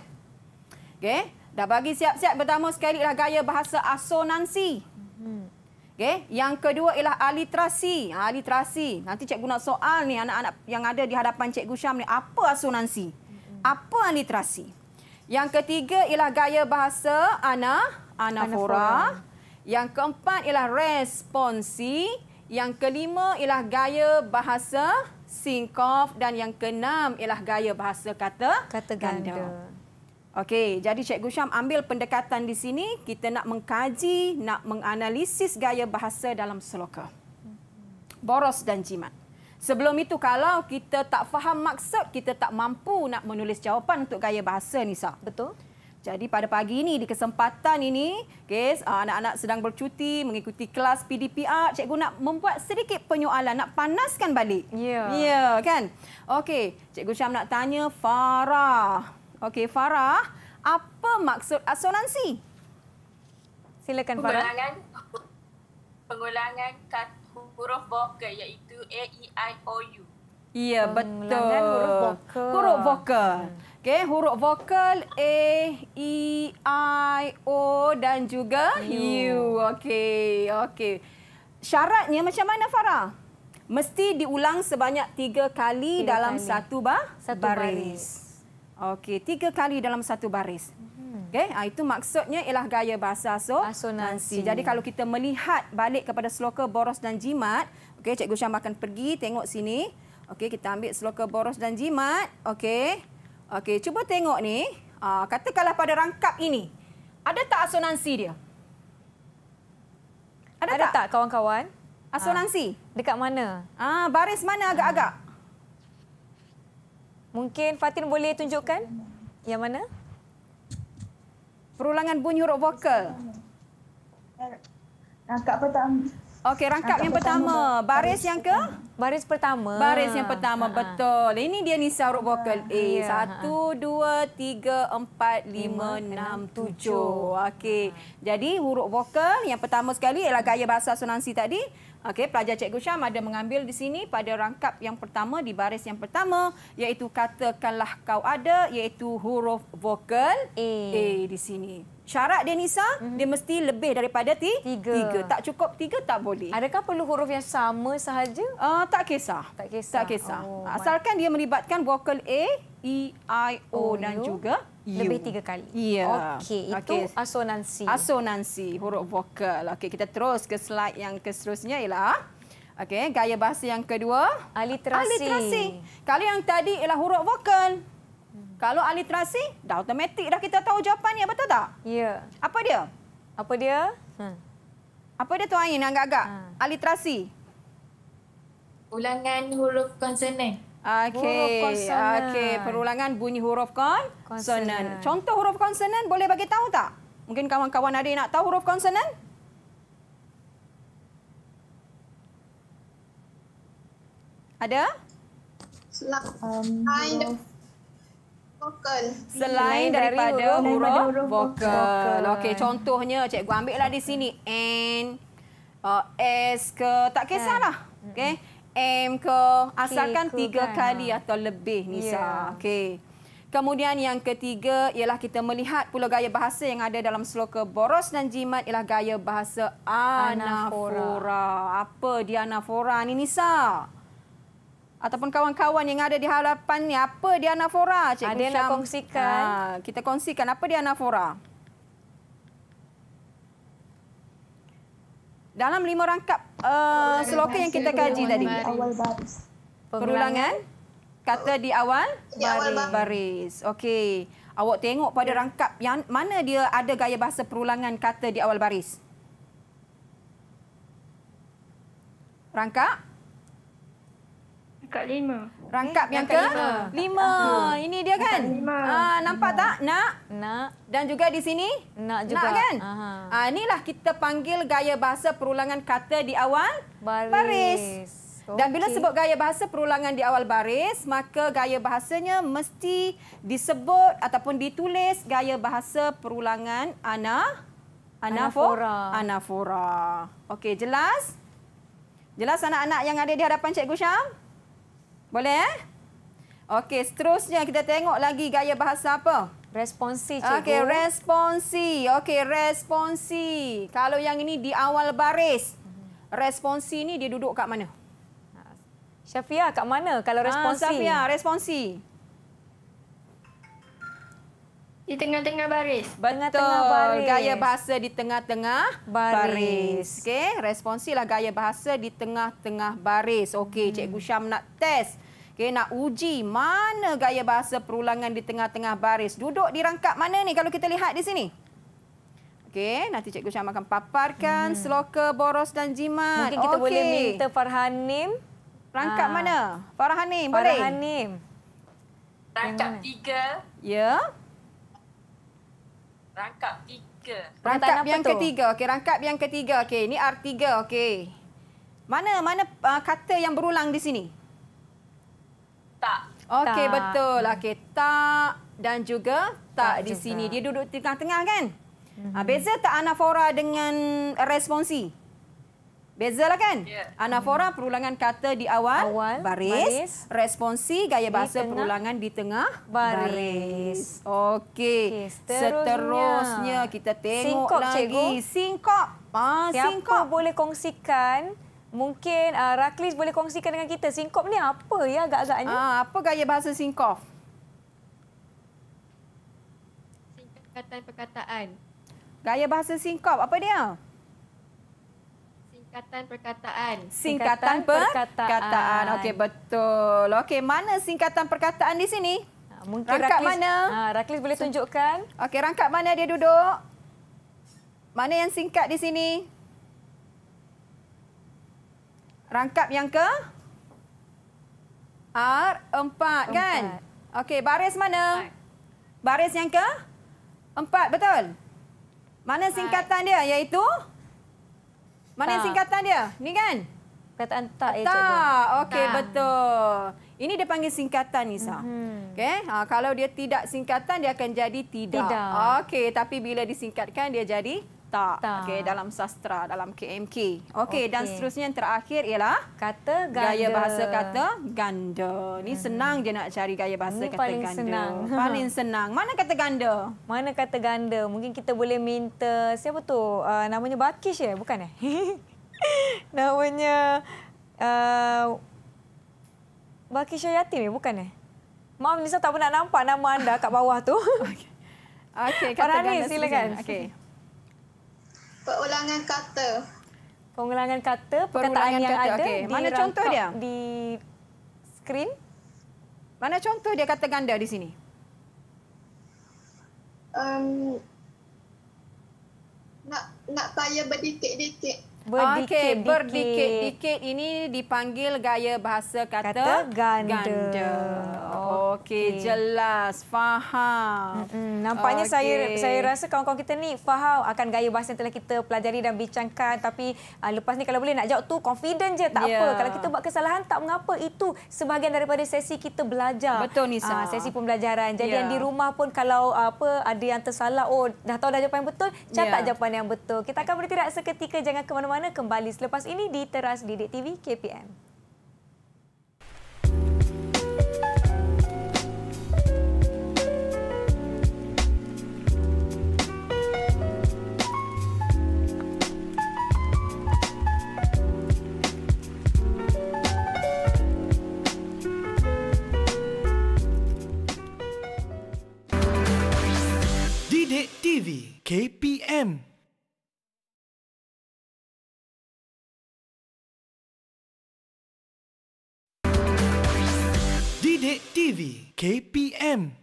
Okey, dah bagi siap-siap pertama sekali dah gaya bahasa asonansi. Okey, yang kedua ialah aliterasi. Ha, ah, aliterasi. Nanti cikgu nak soal ni anak-anak yang ada di hadapan cikgu Syam ni apa asonansi? Apa aliterasi? Yang ketiga ialah gaya bahasa ana anafora. Yang keempat ialah responsi. Yang kelima ialah gaya bahasa Singkof dan yang keenam ialah gaya bahasa kata kata ganda. ganda. Okey, jadi Cikgu Syam ambil pendekatan di sini, kita nak mengkaji, nak menganalisis gaya bahasa dalam seloka. Boros dan jimat. Sebelum itu kalau kita tak faham maksud, kita tak mampu nak menulis jawapan untuk gaya bahasa ni sa Betul? Jadi pada pagi ini di kesempatan ini, kes okay, ah, anak-anak sedang bercuti mengikuti kelas PDPR. Cikgu nak membuat sedikit penyoalan, nak panaskan balik. Ya. Yeah. Ya, yeah, kan? Okey, Cikgu Syam nak tanya Farah. Okey, Farah, apa maksud asonansi? Silakan Farah. Pengulangan, pengulangan kat huruf vokal iaitu A E I O U. Ya, yeah, betul. Pengulangan huruf vokal. Huruf vokal. Hmm. Okey, huruf vokal A, E, I, O dan juga U. U. Okey, okey. Syaratnya macam mana Farah? Mesti diulang sebanyak tiga kali tiga dalam kali. satu, ba satu baris. baris. Okey, tiga kali dalam satu baris. Hmm. Okay, ah, ha, itu maksudnya ialah gaya bahasa so asonansi. Jadi kalau kita melihat balik kepada seloka boros dan jimat, Okay, Cikgu Syam akan pergi tengok sini. Okay, kita ambil seloka boros dan jimat. Okay. Okey, cuba tengok ni. Uh, katakanlah pada rangkap ini. Ada tak asonansi dia? Ada, ada tak kawan-kawan? Ah, asonansi? Ha. Dekat mana? Ah, uh, baris mana ah. agak-agak? Mungkin Fatin boleh tunjukkan? Ya mana? Perulangan bunyi huruf vokal. Rangkap pertama. Okey, rangkap yang, pertama. pertama. Baris, baris yang ke? Baris pertama. Baris yang pertama, ha -ha. betul. Ini dia Nisa root vocal A. Ya, ha, ha. Satu, dua, tiga, empat, lima, enam, tujuh. Okey. Ha. Jadi, huruf vokal yang pertama sekali ialah gaya bahasa sonansi tadi. Okey, pelajar Cikgu Syam ada mengambil di sini pada rangkap yang pertama, di baris yang pertama, iaitu katakanlah kau ada, iaitu huruf vokal A, A di sini syarat dia Nisa, mm -hmm. dia mesti lebih daripada ti tiga. tiga. Tak cukup tiga, tak boleh. Adakah perlu huruf yang sama sahaja? Uh, tak kisah. Tak kisah. Tak kisah. Oh, ah, Asalkan my. dia melibatkan vokal A, E, I, O oh, dan you? juga U. Lebih tiga kali. Ya. Yeah. Okey, itu okay. asonansi. Asonansi, huruf vokal. Okey, kita terus ke slide yang seterusnya ialah... Okey, gaya bahasa yang kedua. Aliterasi. Aliterasi. Kalau yang tadi ialah huruf vokal. Kalau aliterasi, dah automatik dah kita tahu jawapannya, betul tak? Ya. Apa dia? Apa dia? Hmm. Apa dia tuan Ain agak-agak? Hmm. Aliterasi. Ulangan huruf konsonan. Okey. Okey, perulangan bunyi huruf kon konsonan. konsonan. Contoh huruf konsonan boleh bagi tahu tak? Mungkin kawan-kawan ada nak tahu huruf konsonan? Ada? Um, vokal. Selain daripada huruf vokal. Okey, contohnya cikgu lah di sini n uh, s ke tak kisahlah. okay M ke asalkan K, tiga kan, kali atau lebih Nisa. Yeah. Okey. Kemudian yang ketiga ialah kita melihat pula gaya bahasa yang ada dalam seloka boros dan jimat ialah gaya bahasa anafora. anafora. Apa dia anafora ni Nisa? ataupun kawan-kawan yang ada di hadapannya apa dia anafora cikgu Adil nak kongsikan ha, kita kongsikan apa dia anafora dalam lima rangkap uh, eh, seloka yang kita kaji tadi awal baris perulangan kata di awal baris, baris. okey awak tengok pada rangkap yang mana dia ada gaya bahasa perulangan kata di awal baris rangkap Rangkap lima. Rangkap yang ke? Lima. lima. Ini dia kan? Lima. Ah, nampak lima. tak? Nak? Nak. Dan juga di sini? Nak juga. Nak kan? Ah, inilah kita panggil gaya bahasa perulangan kata di awal baris. baris. Dan bila sebut gaya bahasa perulangan di awal baris, maka gaya bahasanya mesti disebut ataupun ditulis gaya bahasa perulangan ana, anafora. anafora. Okey, jelas? Jelas anak-anak yang ada di hadapan Cikgu Syam? Boleh eh? Okey, seterusnya kita tengok lagi gaya bahasa apa? Responsi, cikgu. Okey, responsi. Okey, responsi. Kalau yang ini di awal baris, responsi ni dia duduk kat mana? Syafia kat mana kalau ah, responsi? Ah, Syafia, responsi. Di tengah-tengah baris. Betul. Baris. Gaya bahasa di tengah-tengah baris. baris. Okey, responsilah gaya bahasa di tengah-tengah baris. Okey, hmm. Cikgu Syam nak test. Okey, nak uji mana gaya bahasa perulangan di tengah-tengah baris. Duduk di rangkap mana ni kalau kita lihat di sini? Okey, nanti Cikgu Syam akan paparkan hmm. seloka, boros dan jimat. Mungkin kita okay. boleh minta Farhanim. Rangkap ha. mana? Farhanim, boleh? Farhanim. Rangkap tiga. Ya. Yeah. Rangkap tiga. Rangkap apa yang tu? ketiga. Okey, rangkap yang ketiga. Okey, ini R3. Okey. Mana mana uh, kata yang berulang di sini? Tak. Okey, betul. Okey, tak dan juga tak, tak di juga. sini. Dia duduk di tengah-tengah kan? Mm -hmm. Beza tak anafora dengan responsi? Beza lah kan? Yeah. Anafora perulangan kata di awal, awal baris. baris, responsi gaya bahasa tengah, perulangan di tengah baris. baris. Okey. Okay, seterusnya. seterusnya kita tengok singkok, lagi cikgu. singkok. Ah, Siapa singkok boleh kongsikan? Mungkin uh, ah, Raklis boleh kongsikan dengan kita singkok ni apa ya agak-agaknya? Ah, apa gaya bahasa singkok? Singkatan perkataan. Gaya bahasa singkok apa dia? singkatan perkataan. Singkatan, singkatan perkataan. Okey betul. Okey mana singkatan perkataan di sini? Ah, mungkin rangkap Raklis, mana? Ha, ah, Raklis boleh tunjukkan. Okey rangkap mana dia duduk? Mana yang singkat di sini? Rangkap yang ke? R empat kan? Okey baris mana? Baris yang ke? Empat betul. Mana singkatan dia iaitu? Mana yang singkatan dia? Ni kan? Kataan tak ya, Tak. Okey, betul. Ini dia panggil singkatan, Nisa. Mm -hmm. okay? ha, kalau dia tidak singkatan, dia akan jadi tidak. tidak. Okey, tapi bila disingkatkan, dia jadi? tak. okay dalam sastra, dalam KMK. Okey, okay. dan seterusnya yang terakhir ialah kata ganda. Gaya bahasa kata ganda. Ini hmm. senang je nak cari gaya bahasa Ini kata paling ganda. Senang. Paling senang. Mana kata ganda? Mana kata ganda? Mungkin kita boleh minta siapa tu? Uh, namanya Bakish ya, eh? bukan eh? namanya uh, Bakish Yatim ya, bukan eh? Maaf Nisa tak pernah nampak nama anda kat bawah tu. Okey. Okey, kata Farhani, ganda. Silakan. Okey. Pengulangan kata. Pengulangan kata, perkataan yang kata. ada. Okay. Mana contoh dia? Di skrin. Mana contoh dia kata ganda di sini? Um, nak nak payah berdetik-detik berdikit-dikit. Okay, berdikit-dikit ini dipanggil gaya bahasa kata, kata ganda. ganda. Okey, okay. jelas, faham. Mm -mm. Nampaknya okay. saya saya rasa kawan-kawan kita ni faham akan gaya bahasa yang telah kita pelajari dan bincangkan tapi uh, lepas ni kalau boleh nak jawab tu confident je tak yeah. apa. Kalau kita buat kesalahan tak mengapa itu sebahagian daripada sesi kita belajar. Betul Nisa. Uh, sesi pembelajaran. Jadi yeah. yang di rumah pun kalau uh, apa ada yang tersalah oh dah tahu dah jawapan yang betul, catat yeah. jawapan yang betul. Kita akan bertirak seketika jangan ke mana-mana mana kembali selepas ini di teras Didik TV KPM. KPM.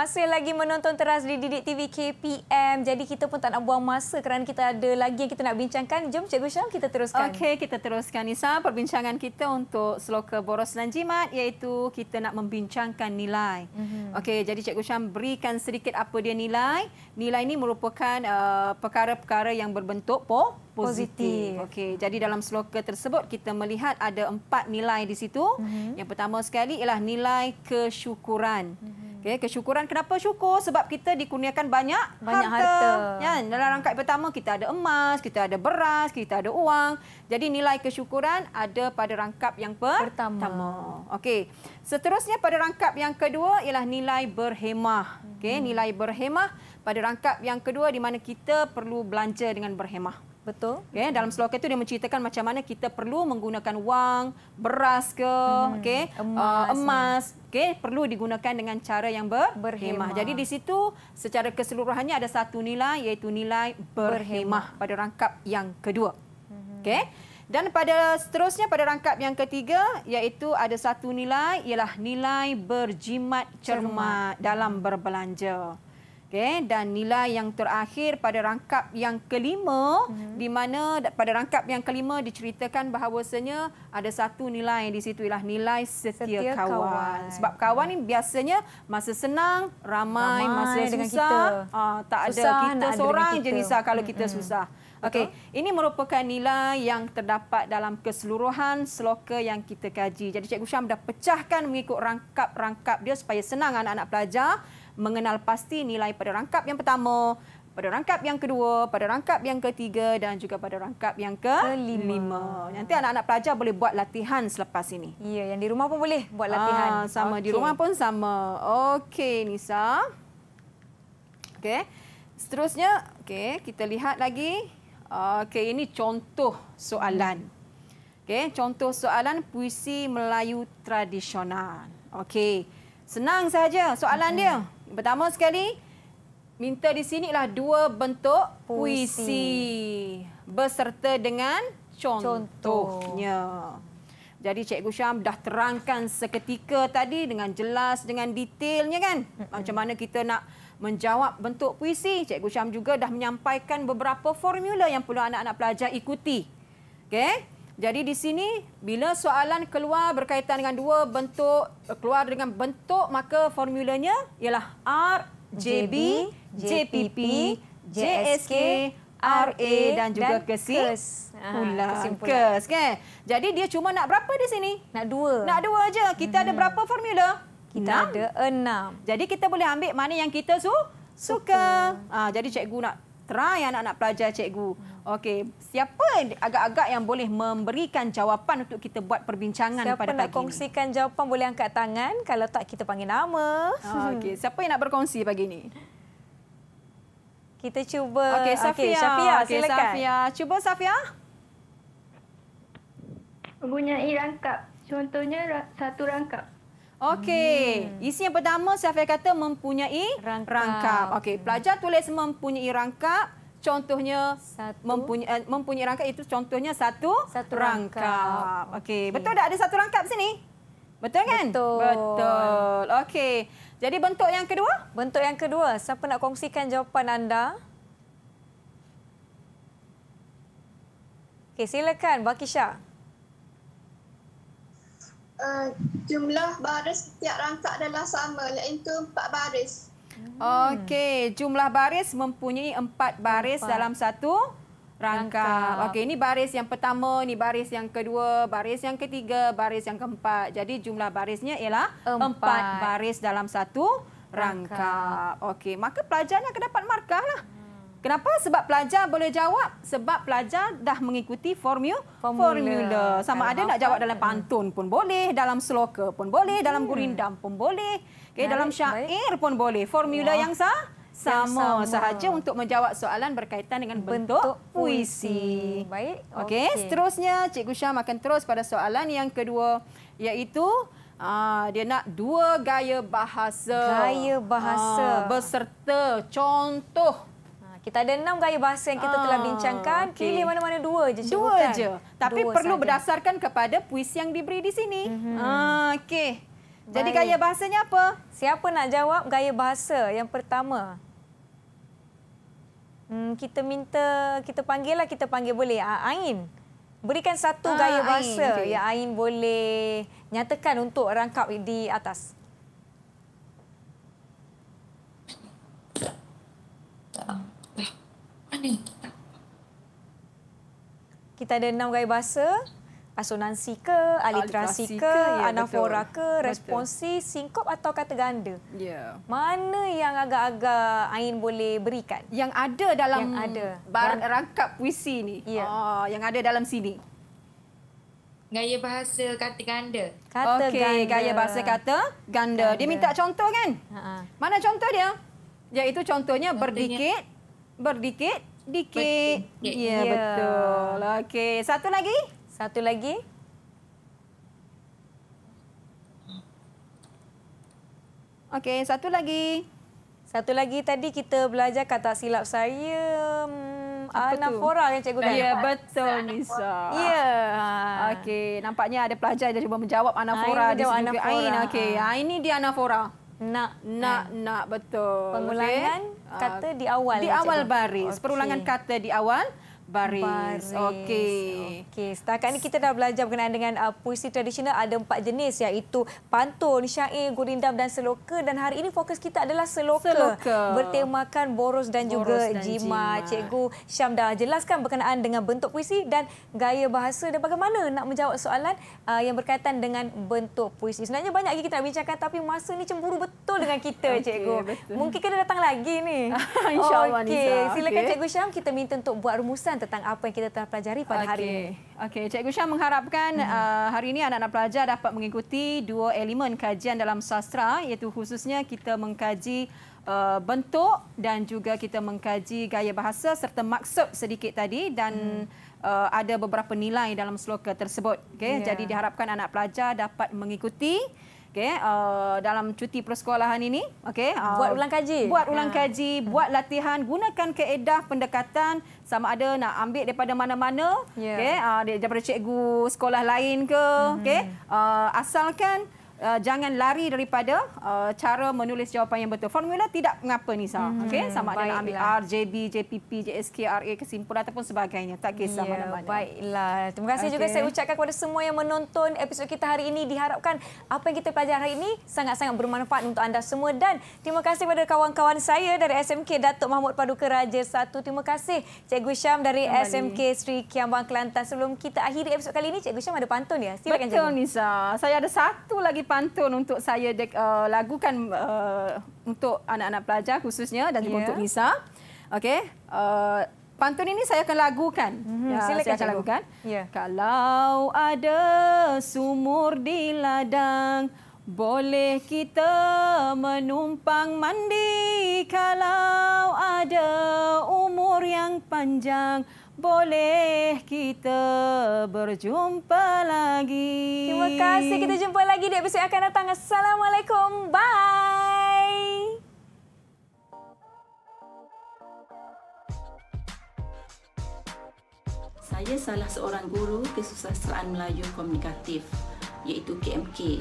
masih lagi menonton teras di Didik TV KPM. Jadi kita pun tak nak buang masa kerana kita ada lagi yang kita nak bincangkan. Jom Cikgu Syam kita teruskan. Okey, kita teruskan Nisa perbincangan kita untuk seloka boros dan jimat iaitu kita nak membincangkan nilai. Mm-hmm. Okey, jadi Cikgu Syam berikan sedikit apa dia nilai. Nilai ini merupakan uh, perkara-perkara yang berbentuk po positif. positif. Okey, jadi dalam sloka tersebut kita melihat ada empat nilai di situ. Mm -hmm. Yang pertama sekali ialah nilai kesyukuran. Mm -hmm. Okey, kesyukuran kenapa syukur? Sebab kita dikurniakan banyak, banyak harta. harta. Ya, dalam rangkaian pertama kita ada emas, kita ada beras, kita ada uang. Jadi nilai kesyukuran ada pada rangkap yang per pertama. pertama. Okey. Seterusnya pada rangkap yang kedua ialah nilai berhemah. Okey, mhm. nilai berhemah pada rangkap yang kedua di mana kita perlu belanja dengan berhemah. Betul. Okay, hmm. Dalam slogan itu dia menceritakan macam mana kita perlu menggunakan wang, beras ke, hmm. okay, eh, emas. Uh, emas okay, perlu digunakan dengan cara yang ber- berhemah. Jadi di situ secara keseluruhannya ada satu nilai iaitu nilai berhemah, berhemah. pada rangkap yang kedua. Hmm. Okay. Dan pada seterusnya pada rangkap yang ketiga iaitu ada satu nilai ialah nilai berjimat cermat, cermat. dalam berbelanja. Okay, dan nilai yang terakhir pada rangkap yang kelima hmm. di mana pada rangkap yang kelima diceritakan bahawasanya ada satu nilai di situ ialah nilai setia, setia kawan. kawan. Sebab kawan ni biasanya masa senang ramai, ramai masa ah, susah kita. Uh, tak susah ada kita seorang je Nisa kalau kita susah. Okey, ini merupakan nilai yang terdapat dalam keseluruhan seloka yang kita kaji. Jadi Cikgu Syam dah pecahkan mengikut rangkap-rangkap dia supaya senang anak-anak pelajar mengenal pasti nilai pada rangkap yang pertama, pada rangkap yang kedua, pada rangkap yang ketiga dan juga pada rangkap yang kelima. Lima. Nanti anak-anak pelajar boleh buat latihan selepas ini. Ya, yang di rumah pun boleh buat ah, latihan. Ah, sama okay. di rumah pun sama. Okey, Nisa. Okey. Seterusnya, okey, kita lihat lagi. Okey, ini contoh soalan. Okey, contoh soalan puisi Melayu tradisional. Okey. Senang saja soalan mm -hmm. dia. Pertama sekali, minta di sinilah dua bentuk puisi. puisi beserta dengan contohnya. Jadi Cikgu Syam dah terangkan seketika tadi dengan jelas, dengan detailnya kan? Macam mana kita nak menjawab bentuk puisi. Cikgu Syam juga dah menyampaikan beberapa formula yang perlu anak-anak pelajar ikuti. okay? Jadi di sini bila soalan keluar berkaitan dengan dua bentuk keluar dengan bentuk maka formulanya ialah RJB, JPP, JSK, RA dan juga ah, ah, kesi. Pula. Kes, kan? Jadi dia cuma nak berapa di sini? Nak dua. Nak dua aja. Kita hmm. ada berapa formula? Kita enam. ada enam. Jadi kita boleh ambil mana yang kita su suka. suka. Ha, jadi cikgu nak terai anak-anak pelajar cikgu. Hmm. Okey, siapa agak-agak yang boleh memberikan jawapan untuk kita buat perbincangan siapa pada pagi ini? Siapa nak kongsikan jawapan boleh angkat tangan kalau tak kita panggil nama. Ah, okey, siapa yang nak berkongsi pagi ini? Kita cuba Okey, Safia. Okay, Safia, silakan. Okay, Safia, cuba Safia. Mempunyai rangkap. Contohnya satu rangkap. Okey, hmm. isi yang pertama Safia kata mempunyai rangkap. rangkap. Okey, pelajar tulis mempunyai rangkap. Contohnya satu. mempunyai eh, mempunyai rangkap itu contohnya satu, satu rangkap. rangkap. Okey, okay. betul tak ada satu rangkap sini? Betul kan? Betul. betul. Okey. Jadi bentuk yang kedua? Bentuk yang kedua, siapa nak kongsikan jawapan anda? Okey, silakan Bakisha. Eh, jumlah baris setiap rangkap adalah sama iaitu empat baris. Okey, jumlah baris mempunyai empat baris empat. dalam satu rangka. rangkap. Okey, ini baris yang pertama, ini baris yang kedua, baris yang ketiga, baris yang keempat. Jadi jumlah barisnya ialah empat, empat baris dalam satu rangka. rangkap. Okey, maka pelajarnya akan dapat markah lah. Hmm. Kenapa? Sebab pelajar boleh jawab sebab pelajar dah mengikuti formula. formula. formula. Sama Kalau ada nak jawab dalam pantun pun boleh, dalam seloka pun boleh, hmm. dalam gurindam pun boleh. Okey, dalam syair baik. pun boleh. Formula Wah. yang sah. Sama, sama sahaja untuk menjawab soalan berkaitan dengan bentuk, bentuk puisi. puisi. Baik. Okey, okay. seterusnya Cikgu Syam akan terus pada soalan yang kedua iaitu aa, ah, dia nak dua gaya bahasa. Gaya bahasa aa, ah, beserta contoh kita ada enam gaya bahasa yang kita ah, telah bincangkan. Okay. Pilih mana-mana dua je. Cik. Dua Bukan. je. Tapi dua perlu sahaja. berdasarkan kepada puisi yang diberi di sini. Mm -hmm. ah, Okey. Jadi gaya bahasanya apa? Siapa nak jawab gaya bahasa yang pertama? Hmm, kita minta, kita panggil lah, kita panggil boleh. Ah, Ain. Berikan satu ah, gaya bahasa okay. yang Ain boleh nyatakan untuk rangkap di atas. Ah mana? Kita ada enam gaya bahasa. Asonansi ke, aliterasi ke, ya, anafora betul. ke, responsi, singkop atau kata ganda? Ya. Mana yang agak-agak Ain boleh berikan? Yang ada dalam yang ada. Bar- rangkap puisi ini. Ya. Oh, yang ada dalam sini. Gaya bahasa kata ganda. Kata okay, ganda. Gaya bahasa kata ganda. ganda. Dia minta contoh kan? Ha-ha. Mana contoh dia? Iaitu ya, contohnya, contohnya berdikit, berdikit, dikit. Ya, yeah, yeah. betul. Okey, satu lagi. Satu lagi. Okey, satu lagi. Satu lagi tadi kita belajar kata silap saya. Hmm, Anafora yang cikgu dah Ya, nampak. betul Nisa. Ya. Yeah. Okey, nampaknya ada pelajar yang cuba menjawab Anafora. Ah, Ain di sini Okey, ah, ini dia Anafora nak eh. nak kan? nak betul. Pengulangan okay. Ah, kata di awal. Di awal baris. Okay. Perulangan kata di awal. Baris. Baris. Okey. Okey, setakat ni kita dah belajar berkenaan dengan uh, puisi tradisional ada empat jenis iaitu pantun, syair, gurindam dan seloka dan hari ini fokus kita adalah seloka. seloka. Bertemakan boros dan boros juga jima. jima. Cikgu Syam dah jelaskan berkenaan dengan bentuk puisi dan gaya bahasa dan bagaimana nak menjawab soalan uh, yang berkaitan dengan bentuk puisi. Sebenarnya banyak lagi kita nak bincangkan tapi masa ni cemburu betul dengan kita okay, cikgu. Betul. Mungkin kena datang lagi ni. InsyaAllah okay. Nisa. Silakan okay. Cikgu Syam kita minta untuk buat rumusan tentang apa yang kita telah pelajari pada okay. hari ini. Okey, Cikgu Syah mengharapkan mm-hmm. uh, hari ini anak-anak pelajar dapat mengikuti dua elemen kajian dalam sastra iaitu khususnya kita mengkaji uh, bentuk dan juga kita mengkaji gaya bahasa serta maksud sedikit tadi dan mm. uh, ada beberapa nilai dalam sloka tersebut. Okey, yeah. jadi diharapkan anak pelajar dapat mengikuti Okay, uh, dalam cuti persekolahan ini okay, uh, buat ulang kaji buat ulang ha. kaji uh. buat latihan gunakan keedah pendekatan sama ada nak ambil daripada mana-mana yeah. okey uh, daripada cikgu sekolah lain ke mm-hmm. okey uh, asalkan uh, jangan lari daripada uh, cara menulis jawapan yang betul. Formula tidak mengapa Nisa, sah. Mm-hmm. Okey, sama ada nak ambil R, JB, JPP, JSK, RA kesimpulan ataupun sebagainya. Tak kisah yeah, mana-mana. Baiklah. Terima kasih okay. juga saya ucapkan kepada semua yang menonton episod kita hari ini. Diharapkan apa yang kita pelajari hari ini sangat-sangat bermanfaat untuk anda semua dan terima kasih kepada kawan-kawan saya dari SMK Datuk Mahmud Paduka Raja satu. Terima kasih Cikgu Syam dari Kembali. SMK Sri Kiambang Kelantan. Sebelum kita akhiri episod kali ini, Cikgu Syam ada pantun ya. Silakan Betul, Nisa. Saya ada satu lagi pantun untuk saya de- uh, lagukan uh, untuk anak-anak pelajar khususnya dan juga yeah. untuk Nisa. Okey. Uh, pantun ini saya akan lagukan. Mm-hmm. Ya, saya akan lagukan. Yeah. Kalau ada sumur di ladang boleh kita menumpang mandi kalau ada umur yang panjang boleh kita berjumpa lagi. Terima kasih. Kita jumpa lagi di episode akan datang. Assalamualaikum. Bye. Saya salah seorang guru kesusasteraan Melayu komunikatif iaitu KMK.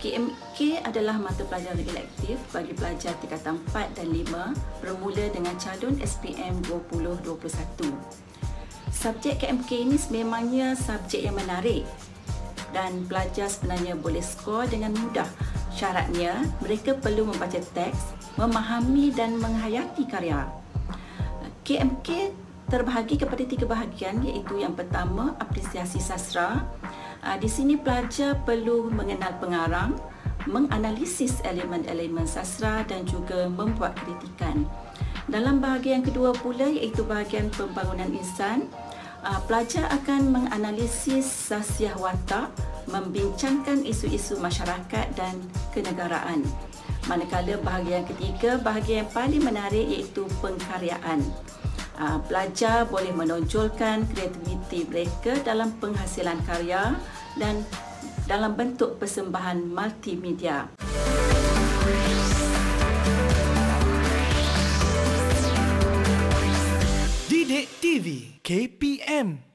KMK adalah mata pelajaran elektif bagi pelajar tingkatan 4 dan 5 bermula dengan calon SPM 2021 subjek KMK ini sememangnya subjek yang menarik dan pelajar sebenarnya boleh skor dengan mudah. Syaratnya, mereka perlu membaca teks, memahami dan menghayati karya. KMK terbahagi kepada tiga bahagian iaitu yang pertama, apresiasi sastra. Ah, di sini pelajar perlu mengenal pengarang, menganalisis elemen-elemen sastra dan juga membuat kritikan. Dalam bahagian kedua pula iaitu bahagian pembangunan insan, Ah, pelajar akan menganalisis sasiah watak, membincangkan isu-isu masyarakat dan kenegaraan. Manakala bahagian ketiga, bahagian yang paling menarik iaitu pengkaryaan. Ah, pelajar boleh menonjolkan kreativiti mereka dalam penghasilan karya dan dalam bentuk persembahan multimedia. Musik Bilik TV KPM